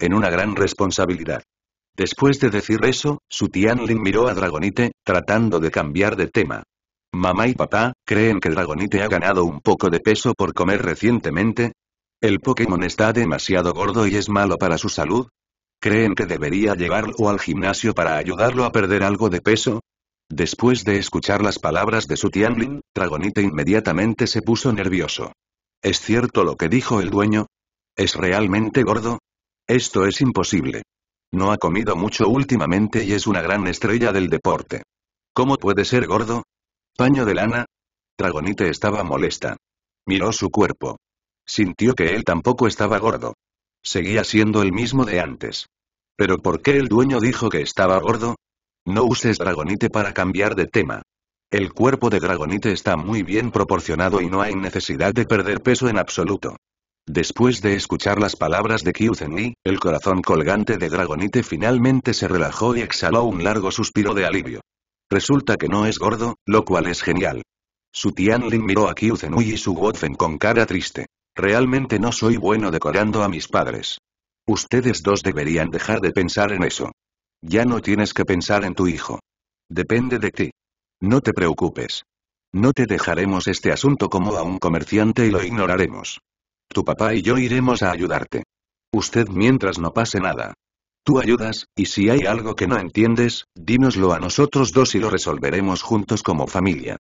En una gran responsabilidad. Después de decir eso, Su Tianlin miró a Dragonite, tratando de cambiar de tema. Mamá y papá, ¿creen que Dragonite ha ganado un poco de peso por comer recientemente? ¿El Pokémon está demasiado gordo y es malo para su salud? ¿Creen que debería llevarlo al gimnasio para ayudarlo a perder algo de peso? Después de escuchar las palabras de su Tianlin, Dragonite inmediatamente se puso nervioso. ¿Es cierto lo que dijo el dueño? ¿Es realmente gordo? Esto es imposible. No ha comido mucho últimamente y es una gran estrella del deporte. ¿Cómo puede ser gordo? ¿Paño de lana? Dragonite estaba molesta. Miró su cuerpo. Sintió que él tampoco estaba gordo. Seguía siendo el mismo de antes. ¿Pero por qué el dueño dijo que estaba gordo? No uses Dragonite para cambiar de tema. El cuerpo de Dragonite está muy bien proporcionado y no hay necesidad de perder peso en absoluto. Después de escuchar las palabras de Kyu el corazón colgante de Dragonite finalmente se relajó y exhaló un largo suspiro de alivio. Resulta que no es gordo, lo cual es genial. Su Tianlin miró a Kyu y su Wotfen con cara triste. Realmente no soy bueno decorando a mis padres. Ustedes dos deberían dejar de pensar en eso. Ya no tienes que pensar en tu hijo. Depende de ti. No te preocupes. No te dejaremos este asunto como a un comerciante y lo ignoraremos. Tu papá y yo iremos a ayudarte. Usted mientras no pase nada. Tú ayudas, y si hay algo que no entiendes, dínoslo a nosotros dos y lo resolveremos juntos como familia.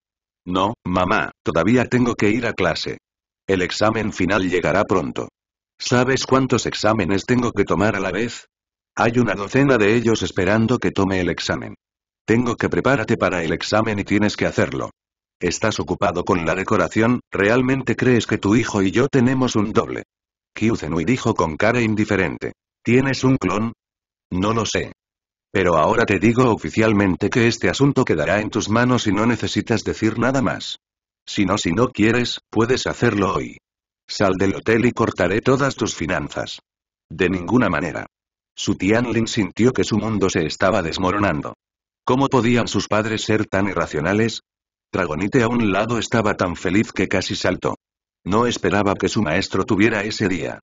No, mamá, todavía tengo que ir a clase. El examen final llegará pronto. ¿Sabes cuántos exámenes tengo que tomar a la vez? Hay una docena de ellos esperando que tome el examen. Tengo que prepárate para el examen y tienes que hacerlo. Estás ocupado con la decoración, ¿realmente crees que tu hijo y yo tenemos un doble? Zenui dijo con cara indiferente. ¿Tienes un clon? No lo sé. Pero ahora te digo oficialmente que este asunto quedará en tus manos y no necesitas decir nada más. Si no, si no quieres, puedes hacerlo hoy. Sal del hotel y cortaré todas tus finanzas. De ninguna manera. Su Tianlin sintió que su mundo se estaba desmoronando. ¿Cómo podían sus padres ser tan irracionales? Dragonite a un lado estaba tan feliz que casi saltó. No esperaba que su maestro tuviera ese día.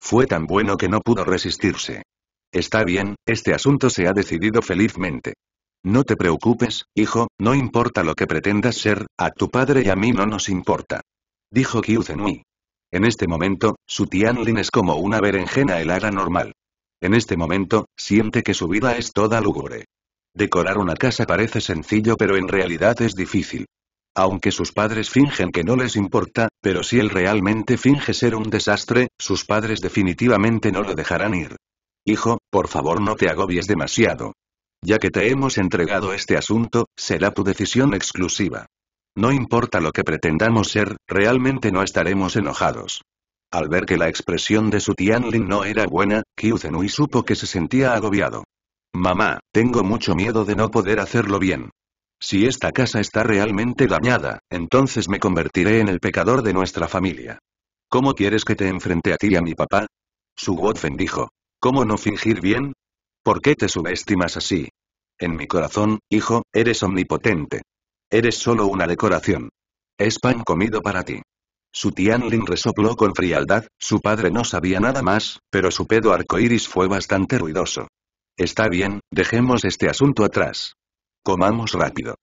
Fue tan bueno que no pudo resistirse. Está bien, este asunto se ha decidido felizmente. No te preocupes, hijo, no importa lo que pretendas ser, a tu padre y a mí no nos importa. Dijo Kyu En este momento, su Tianlin es como una berenjena helada normal. En este momento, siente que su vida es toda lúgubre. Decorar una casa parece sencillo pero en realidad es difícil. Aunque sus padres fingen que no les importa, pero si él realmente finge ser un desastre, sus padres definitivamente no lo dejarán ir. Hijo, por favor no te agobies demasiado. Ya que te hemos entregado este asunto, será tu decisión exclusiva. No importa lo que pretendamos ser, realmente no estaremos enojados. Al ver que la expresión de su Tianlin no era buena, Qiu Zenui supo que se sentía agobiado. Mamá, tengo mucho miedo de no poder hacerlo bien. Si esta casa está realmente dañada, entonces me convertiré en el pecador de nuestra familia. ¿Cómo quieres que te enfrente a ti y a mi papá? Su dijo. ¿Cómo no fingir bien? ¿Por qué te subestimas así? En mi corazón, hijo, eres omnipotente. Eres solo una decoración. Es pan comido para ti. Su Tianlin resopló con frialdad, su padre no sabía nada más, pero su pedo arcoíris fue bastante ruidoso. Está bien, dejemos este asunto atrás. Comamos rápido.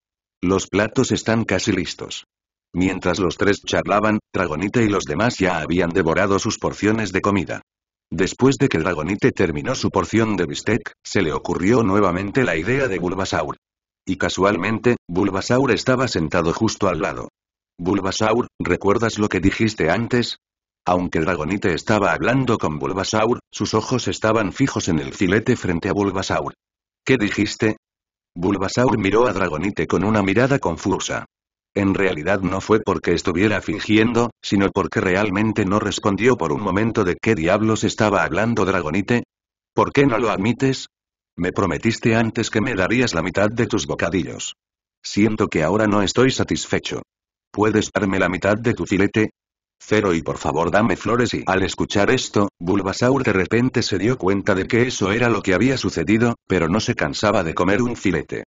Los platos están casi listos. Mientras los tres charlaban, Dragonite y los demás ya habían devorado sus porciones de comida. Después de que Dragonite terminó su porción de bistec, se le ocurrió nuevamente la idea de Bulbasaur. Y casualmente, Bulbasaur estaba sentado justo al lado. Bulbasaur, ¿recuerdas lo que dijiste antes? Aunque Dragonite estaba hablando con Bulbasaur, sus ojos estaban fijos en el filete frente a Bulbasaur. ¿Qué dijiste? Bulbasaur miró a Dragonite con una mirada confusa. En realidad no fue porque estuviera fingiendo, sino porque realmente no respondió por un momento de qué diablos estaba hablando Dragonite. ¿Por qué no lo admites? Me prometiste antes que me darías la mitad de tus bocadillos. Siento que ahora no estoy satisfecho. ¿Puedes darme la mitad de tu filete? Cero y por favor dame flores y al escuchar esto, Bulbasaur de repente se dio cuenta de que eso era lo que había sucedido, pero no se cansaba de comer un filete.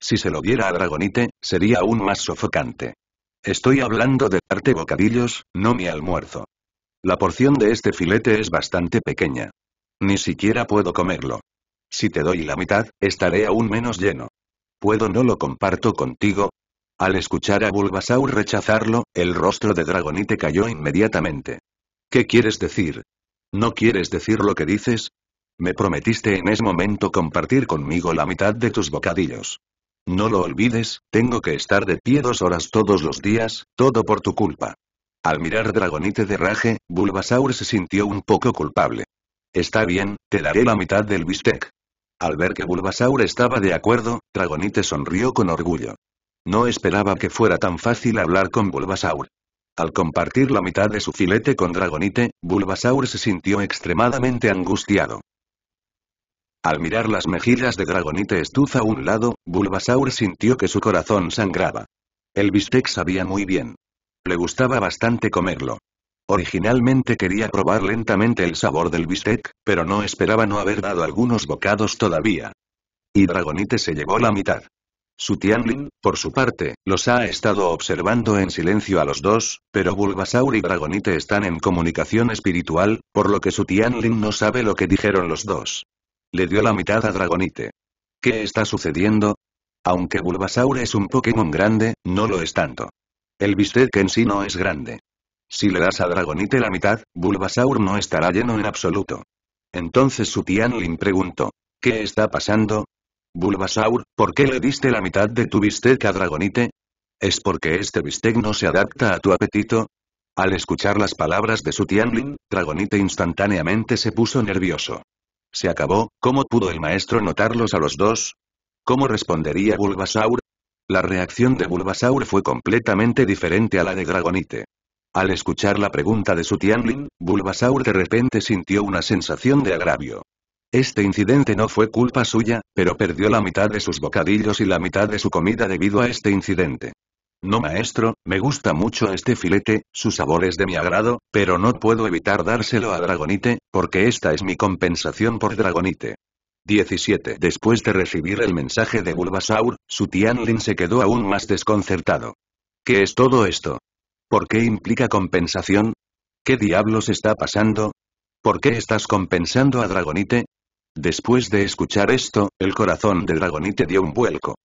Si se lo diera a Dragonite, sería aún más sofocante. Estoy hablando de darte bocadillos, no mi almuerzo. La porción de este filete es bastante pequeña. Ni siquiera puedo comerlo. Si te doy la mitad, estaré aún menos lleno. ¿Puedo no lo comparto contigo? Al escuchar a Bulbasaur rechazarlo, el rostro de Dragonite cayó inmediatamente. ¿Qué quieres decir? ¿No quieres decir lo que dices? Me prometiste en ese momento compartir conmigo la mitad de tus bocadillos. No lo olvides, tengo que estar de pie dos horas todos los días, todo por tu culpa. Al mirar Dragonite de raje, Bulbasaur se sintió un poco culpable. Está bien, te daré la mitad del bistec. Al ver que Bulbasaur estaba de acuerdo, Dragonite sonrió con orgullo. No esperaba que fuera tan fácil hablar con Bulbasaur. Al compartir la mitad de su filete con Dragonite, Bulbasaur se sintió extremadamente angustiado. Al mirar las mejillas de Dragonite Estuza a un lado, Bulbasaur sintió que su corazón sangraba. El bistec sabía muy bien. Le gustaba bastante comerlo. Originalmente quería probar lentamente el sabor del bistec, pero no esperaba no haber dado algunos bocados todavía. Y Dragonite se llevó la mitad. Su por su parte, los ha estado observando en silencio a los dos, pero Bulbasaur y Dragonite están en comunicación espiritual, por lo que su Tianlin no sabe lo que dijeron los dos. Le dio la mitad a Dragonite. ¿Qué está sucediendo? Aunque Bulbasaur es un Pokémon grande, no lo es tanto. El bistec en sí no es grande. Si le das a Dragonite la mitad, Bulbasaur no estará lleno en absoluto. Entonces su Tianlin preguntó, ¿qué está pasando? Bulbasaur, ¿por qué le diste la mitad de tu bistec a Dragonite? ¿Es porque este bistec no se adapta a tu apetito? Al escuchar las palabras de su Tianlin, Dragonite instantáneamente se puso nervioso. Se acabó, ¿cómo pudo el maestro notarlos a los dos? ¿Cómo respondería Bulbasaur? La reacción de Bulbasaur fue completamente diferente a la de Dragonite. Al escuchar la pregunta de su Tianlin, Bulbasaur de repente sintió una sensación de agravio. Este incidente no fue culpa suya, pero perdió la mitad de sus bocadillos y la mitad de su comida debido a este incidente. No maestro, me gusta mucho este filete, su sabor es de mi agrado, pero no puedo evitar dárselo a Dragonite, porque esta es mi compensación por Dragonite. 17. Después de recibir el mensaje de Bulbasaur, su se quedó aún más desconcertado. ¿Qué es todo esto? ¿Por qué implica compensación? ¿Qué diablos está pasando? ¿Por qué estás compensando a Dragonite? Después de escuchar esto, el corazón de Dragonite dio un vuelco.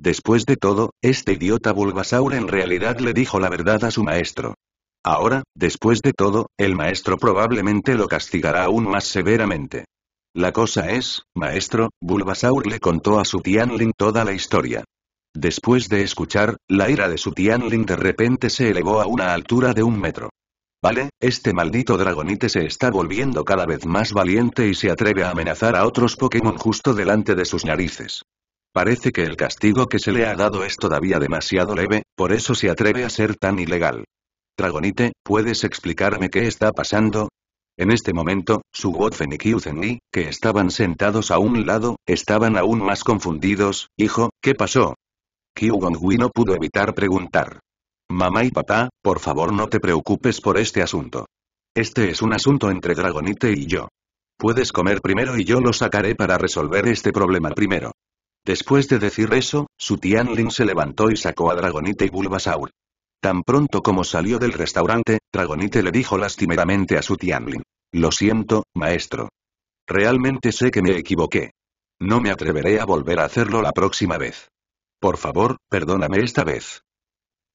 Después de todo, este idiota Bulbasaur en realidad le dijo la verdad a su maestro. Ahora, después de todo, el maestro probablemente lo castigará aún más severamente. La cosa es, maestro, Bulbasaur le contó a su Tianlin toda la historia. Después de escuchar, la ira de su Tianlin de repente se elevó a una altura de un metro. Vale, este maldito dragonite se está volviendo cada vez más valiente y se atreve a amenazar a otros Pokémon justo delante de sus narices. Parece que el castigo que se le ha dado es todavía demasiado leve, por eso se atreve a ser tan ilegal. Dragonite, ¿puedes explicarme qué está pasando? En este momento, su Wotfen y Kyuzenli, que estaban sentados a un lado, estaban aún más confundidos, hijo, ¿qué pasó? Kyugongui no pudo evitar preguntar. Mamá y papá, por favor no te preocupes por este asunto. Este es un asunto entre Dragonite y yo. Puedes comer primero y yo lo sacaré para resolver este problema primero. Después de decir eso, su Tianlin se levantó y sacó a Dragonite y Bulbasaur. Tan pronto como salió del restaurante, Dragonite le dijo lastimeramente a su Tianlin. Lo siento, maestro. Realmente sé que me equivoqué. No me atreveré a volver a hacerlo la próxima vez. Por favor, perdóname esta vez.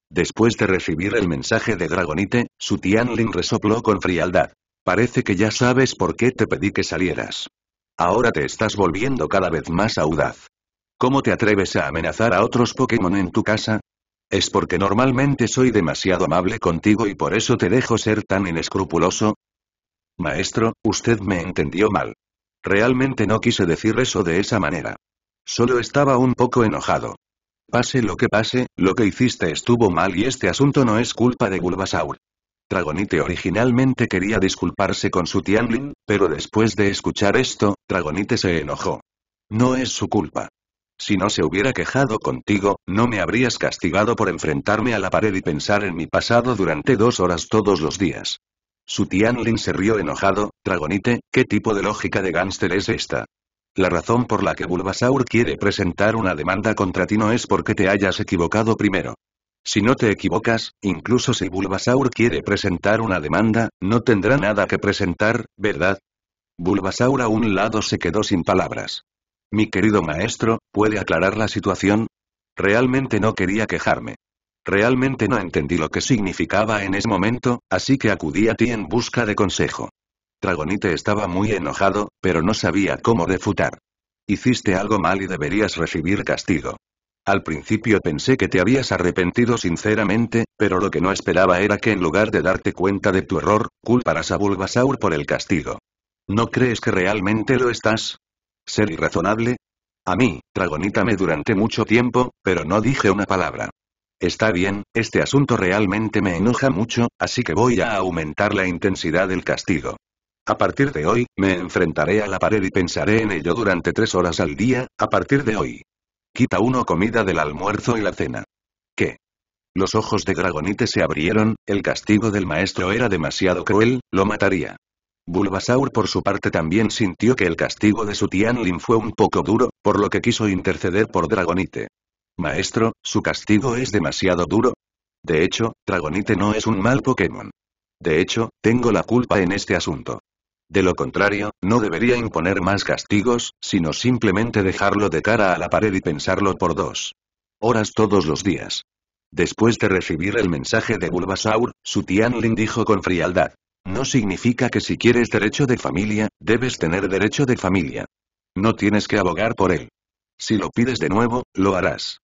Después de recibir el mensaje de Dragonite, su Tianlin resopló con frialdad. Parece que ya sabes por qué te pedí que salieras. Ahora te estás volviendo cada vez más audaz. ¿Cómo te atreves a amenazar a otros Pokémon en tu casa? ¿Es porque normalmente soy demasiado amable contigo y por eso te dejo ser tan inescrupuloso? Maestro, usted me entendió mal. Realmente no quise decir eso de esa manera. Solo estaba un poco enojado. Pase lo que pase, lo que hiciste estuvo mal y este asunto no es culpa de Bulbasaur. Dragonite originalmente quería disculparse con su Tianlin, pero después de escuchar esto, Dragonite se enojó. No es su culpa. Si no se hubiera quejado contigo, no me habrías castigado por enfrentarme a la pared y pensar en mi pasado durante dos horas todos los días. Su Tianlin se rió enojado, Dragonite, ¿qué tipo de lógica de gánster es esta? La razón por la que Bulbasaur quiere presentar una demanda contra ti no es porque te hayas equivocado primero. Si no te equivocas, incluso si Bulbasaur quiere presentar una demanda, no tendrá nada que presentar, ¿verdad? Bulbasaur a un lado se quedó sin palabras. Mi querido maestro, ¿puede aclarar la situación? Realmente no quería quejarme. Realmente no entendí lo que significaba en ese momento, así que acudí a ti en busca de consejo. Dragonite estaba muy enojado, pero no sabía cómo refutar. Hiciste algo mal y deberías recibir castigo. Al principio pensé que te habías arrepentido sinceramente, pero lo que no esperaba era que en lugar de darte cuenta de tu error, culparas a Bulbasaur por el castigo. ¿No crees que realmente lo estás? ¿Ser irrazonable? A mí, me durante mucho tiempo, pero no dije una palabra. Está bien, este asunto realmente me enoja mucho, así que voy a aumentar la intensidad del castigo. A partir de hoy, me enfrentaré a la pared y pensaré en ello durante tres horas al día, a partir de hoy. Quita uno comida del almuerzo y la cena. ¿Qué? Los ojos de Dragonite se abrieron, el castigo del maestro era demasiado cruel, lo mataría. Bulbasaur por su parte también sintió que el castigo de su Tianlin fue un poco duro, por lo que quiso interceder por Dragonite. Maestro, su castigo es demasiado duro. De hecho, Dragonite no es un mal Pokémon. De hecho, tengo la culpa en este asunto. De lo contrario, no debería imponer más castigos, sino simplemente dejarlo de cara a la pared y pensarlo por dos horas todos los días. Después de recibir el mensaje de Bulbasaur, su Tianlin dijo con frialdad. No significa que si quieres derecho de familia, debes tener derecho de familia. No tienes que abogar por él. Si lo pides de nuevo, lo harás.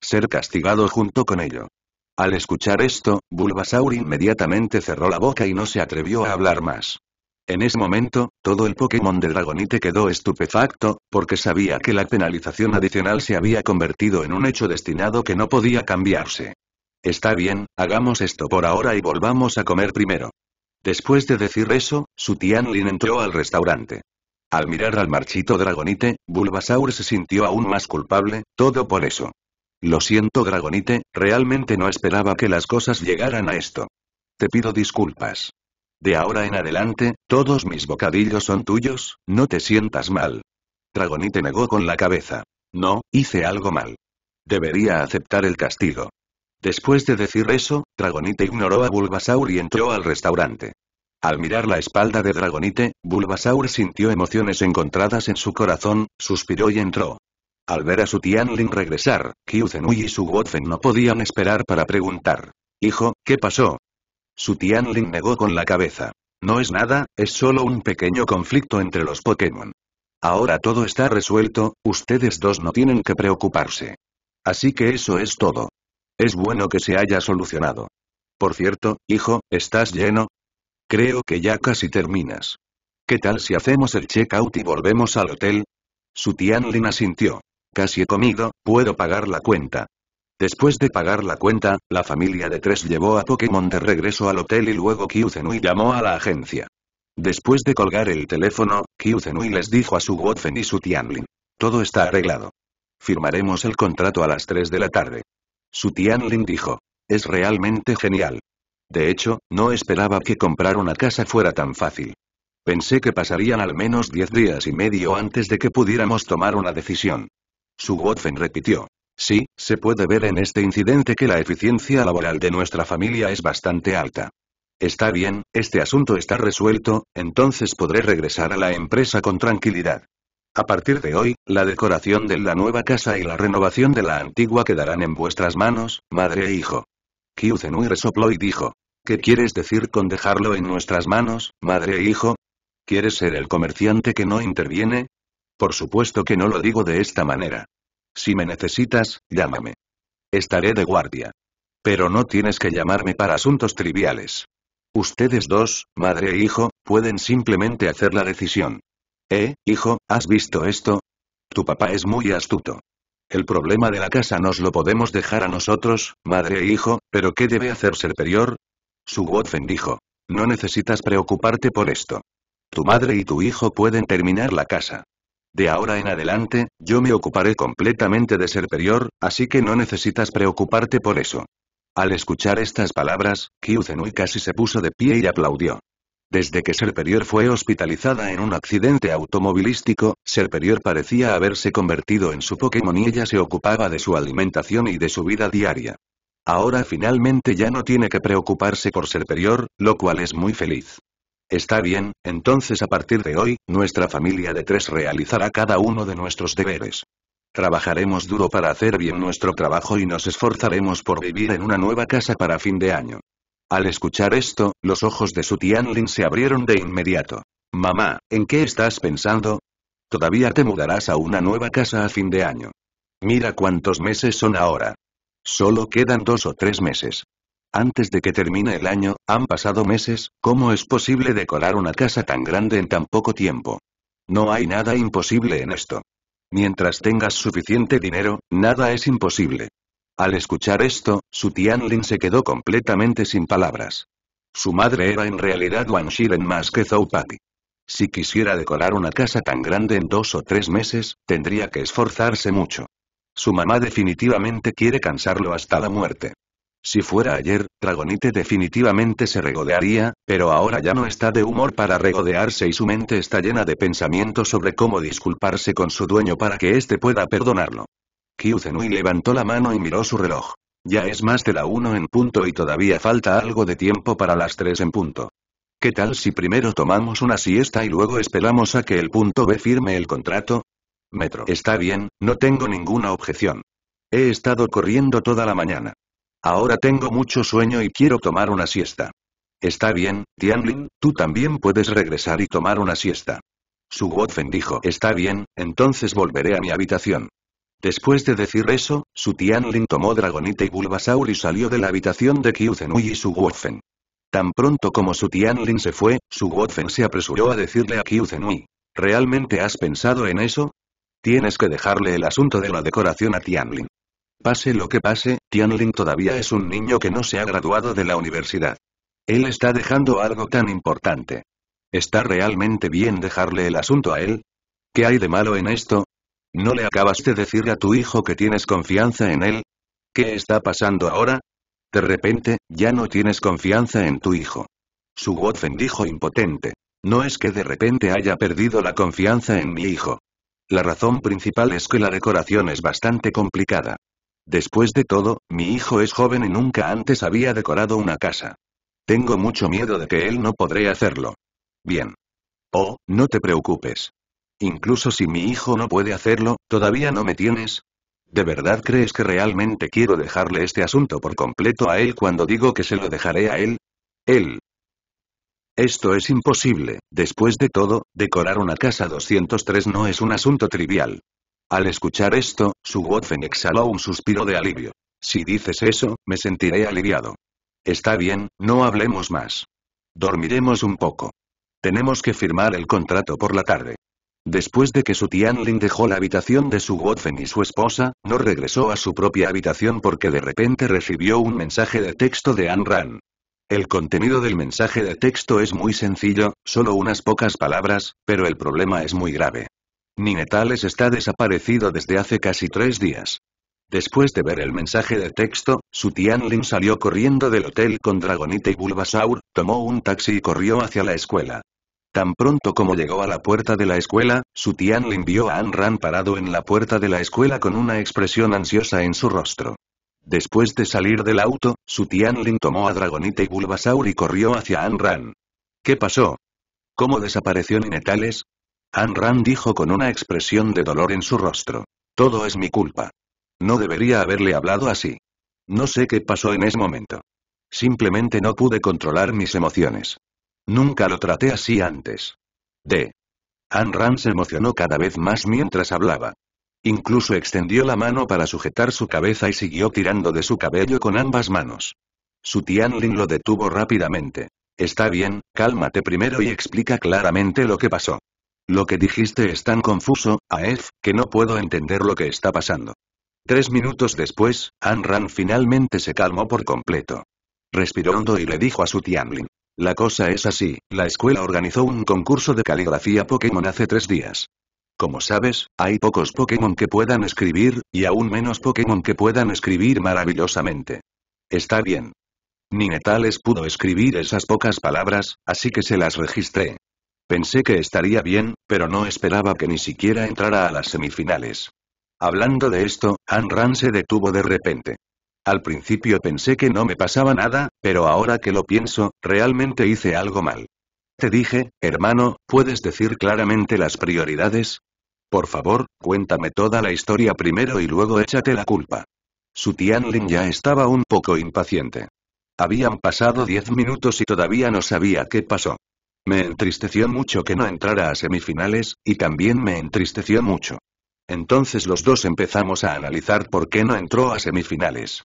Ser castigado junto con ello. Al escuchar esto, Bulbasaur inmediatamente cerró la boca y no se atrevió a hablar más. En ese momento, todo el Pokémon de Dragonite quedó estupefacto, porque sabía que la penalización adicional se había convertido en un hecho destinado que no podía cambiarse. Está bien, hagamos esto por ahora y volvamos a comer primero. Después de decir eso, su Tianlin entró al restaurante. Al mirar al marchito Dragonite, Bulbasaur se sintió aún más culpable, todo por eso. Lo siento Dragonite, realmente no esperaba que las cosas llegaran a esto. Te pido disculpas. De ahora en adelante, todos mis bocadillos son tuyos, no te sientas mal. Dragonite negó con la cabeza. No, hice algo mal. Debería aceptar el castigo. Después de decir eso, Dragonite ignoró a Bulbasaur y entró al restaurante. Al mirar la espalda de Dragonite, Bulbasaur sintió emociones encontradas en su corazón, suspiró y entró. Al ver a su Tianlin regresar, Kyuzenui y su Wotfen no podían esperar para preguntar. Hijo, ¿qué pasó? Su Tianling negó con la cabeza. No es nada, es solo un pequeño conflicto entre los Pokémon. Ahora todo está resuelto, ustedes dos no tienen que preocuparse. Así que eso es todo. Es bueno que se haya solucionado. Por cierto, hijo, ¿estás lleno? Creo que ya casi terminas. ¿Qué tal si hacemos el check-out y volvemos al hotel? Su Tianlin asintió. Casi he comido, puedo pagar la cuenta. Después de pagar la cuenta, la familia de tres llevó a Pokémon de regreso al hotel y luego Kyuzenui llamó a la agencia. Después de colgar el teléfono, Kyuzenui les dijo a su Wotfen y su Tianlin. Todo está arreglado. Firmaremos el contrato a las 3 de la tarde. Su Tianlin dijo. Es realmente genial. De hecho, no esperaba que comprar una casa fuera tan fácil. Pensé que pasarían al menos 10 días y medio antes de que pudiéramos tomar una decisión. Su Wotfen repitió. Sí, se puede ver en este incidente que la eficiencia laboral de nuestra familia es bastante alta. Está bien, este asunto está resuelto, entonces podré regresar a la empresa con tranquilidad. A partir de hoy, la decoración de la nueva casa y la renovación de la antigua quedarán en vuestras manos, madre e hijo. Zenui resopló y dijo. ¿Qué quieres decir con dejarlo en nuestras manos, madre e hijo? ¿Quieres ser el comerciante que no interviene? Por supuesto que no lo digo de esta manera. Si me necesitas, llámame. Estaré de guardia. Pero no tienes que llamarme para asuntos triviales. Ustedes dos, madre e hijo, pueden simplemente hacer la decisión. Eh, hijo, ¿has visto esto? Tu papá es muy astuto. El problema de la casa nos lo podemos dejar a nosotros, madre e hijo, pero ¿qué debe hacer Su Wotfen dijo. No necesitas preocuparte por esto. Tu madre y tu hijo pueden terminar la casa. De ahora en adelante, yo me ocuparé completamente de Serperior, así que no necesitas preocuparte por eso. Al escuchar estas palabras, Kyuzenui casi se puso de pie y aplaudió. Desde que Serperior fue hospitalizada en un accidente automovilístico, Serperior parecía haberse convertido en su Pokémon y ella se ocupaba de su alimentación y de su vida diaria. Ahora finalmente ya no tiene que preocuparse por Serperior, lo cual es muy feliz. Está bien, entonces a partir de hoy, nuestra familia de tres realizará cada uno de nuestros deberes. Trabajaremos duro para hacer bien nuestro trabajo y nos esforzaremos por vivir en una nueva casa para fin de año. Al escuchar esto, los ojos de su Tianlin se abrieron de inmediato. Mamá, ¿en qué estás pensando? Todavía te mudarás a una nueva casa a fin de año. Mira cuántos meses son ahora. Solo quedan dos o tres meses. Antes de que termine el año, han pasado meses, ¿cómo es posible decorar una casa tan grande en tan poco tiempo? No hay nada imposible en esto. Mientras tengas suficiente dinero, nada es imposible. Al escuchar esto, su Tianlin se quedó completamente sin palabras. Su madre era en realidad Wang Shiren más que Zhou Pati. Si quisiera decorar una casa tan grande en dos o tres meses, tendría que esforzarse mucho. Su mamá definitivamente quiere cansarlo hasta la muerte. Si fuera ayer, Dragonite definitivamente se regodearía, pero ahora ya no está de humor para regodearse y su mente está llena de pensamientos sobre cómo disculparse con su dueño para que éste pueda perdonarlo. Kyuzenui levantó la mano y miró su reloj. Ya es más de la 1 en punto y todavía falta algo de tiempo para las 3 en punto. ¿Qué tal si primero tomamos una siesta y luego esperamos a que el punto B firme el contrato? Metro. Está bien, no tengo ninguna objeción. He estado corriendo toda la mañana. Ahora tengo mucho sueño y quiero tomar una siesta. Está bien, Tianlin, tú también puedes regresar y tomar una siesta. Su Wofen dijo, está bien, entonces volveré a mi habitación. Después de decir eso, su Tianlin tomó Dragonite y Bulbasaur y salió de la habitación de Kyuzenui y su Wotfen. Tan pronto como su Tianlin se fue, su Wotfen se apresuró a decirle a Kyuzenui. ¿Realmente has pensado en eso? Tienes que dejarle el asunto de la decoración a Tianlin. Pase lo que pase, Tianling todavía es un niño que no se ha graduado de la universidad. Él está dejando algo tan importante. ¿Está realmente bien dejarle el asunto a él? ¿Qué hay de malo en esto? ¿No le acabaste de decir a tu hijo que tienes confianza en él? ¿Qué está pasando ahora? De repente, ya no tienes confianza en tu hijo. Su Wotfen dijo impotente. No es que de repente haya perdido la confianza en mi hijo. La razón principal es que la decoración es bastante complicada. Después de todo, mi hijo es joven y nunca antes había decorado una casa. Tengo mucho miedo de que él no podré hacerlo. Bien. Oh, no te preocupes. Incluso si mi hijo no puede hacerlo, todavía no me tienes. ¿De verdad crees que realmente quiero dejarle este asunto por completo a él cuando digo que se lo dejaré a él? Él. Esto es imposible, después de todo, decorar una casa 203 no es un asunto trivial. Al escuchar esto, su Wotfen exhaló un suspiro de alivio. Si dices eso, me sentiré aliviado. Está bien, no hablemos más. Dormiremos un poco. Tenemos que firmar el contrato por la tarde. Después de que su Tianlin dejó la habitación de su Wotfen y su esposa, no regresó a su propia habitación porque de repente recibió un mensaje de texto de Anran. Ran. El contenido del mensaje de texto es muy sencillo, solo unas pocas palabras, pero el problema es muy grave. Ninetales está desaparecido desde hace casi tres días. Después de ver el mensaje de texto, Su Tianlin salió corriendo del hotel con Dragonite y Bulbasaur, tomó un taxi y corrió hacia la escuela. Tan pronto como llegó a la puerta de la escuela, Su Tianlin vio a Anran parado en la puerta de la escuela con una expresión ansiosa en su rostro. Después de salir del auto, Su Tianlin tomó a Dragonite y Bulbasaur y corrió hacia Anran. ¿Qué pasó? ¿Cómo desapareció Ninetales? Anne Ran dijo con una expresión de dolor en su rostro. Todo es mi culpa. No debería haberle hablado así. No sé qué pasó en ese momento. Simplemente no pude controlar mis emociones. Nunca lo traté así antes. D. An Ran se emocionó cada vez más mientras hablaba. Incluso extendió la mano para sujetar su cabeza y siguió tirando de su cabello con ambas manos. Su Tianlin lo detuvo rápidamente. Está bien, cálmate primero y explica claramente lo que pasó. Lo que dijiste es tan confuso, Aef, que no puedo entender lo que está pasando. Tres minutos después, Anran finalmente se calmó por completo. Respiró hondo y le dijo a su Tianlin. La cosa es así, la escuela organizó un concurso de caligrafía Pokémon hace tres días. Como sabes, hay pocos Pokémon que puedan escribir, y aún menos Pokémon que puedan escribir maravillosamente. Está bien. Ni Netales pudo escribir esas pocas palabras, así que se las registré. Pensé que estaría bien, pero no esperaba que ni siquiera entrara a las semifinales. Hablando de esto, Han Ran se detuvo de repente. Al principio pensé que no me pasaba nada, pero ahora que lo pienso, realmente hice algo mal. Te dije, hermano, ¿puedes decir claramente las prioridades? Por favor, cuéntame toda la historia primero y luego échate la culpa. Su Tianlin ya estaba un poco impaciente. Habían pasado diez minutos y todavía no sabía qué pasó. Me entristeció mucho que no entrara a semifinales, y también me entristeció mucho. Entonces los dos empezamos a analizar por qué no entró a semifinales.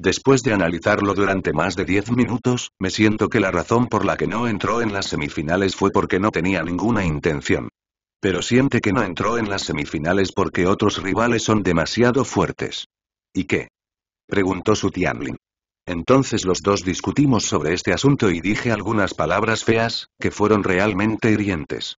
Después de analizarlo durante más de 10 minutos, me siento que la razón por la que no entró en las semifinales fue porque no tenía ninguna intención. Pero siente que no entró en las semifinales porque otros rivales son demasiado fuertes. ¿Y qué? Preguntó su Tianlin. Entonces los dos discutimos sobre este asunto y dije algunas palabras feas, que fueron realmente hirientes.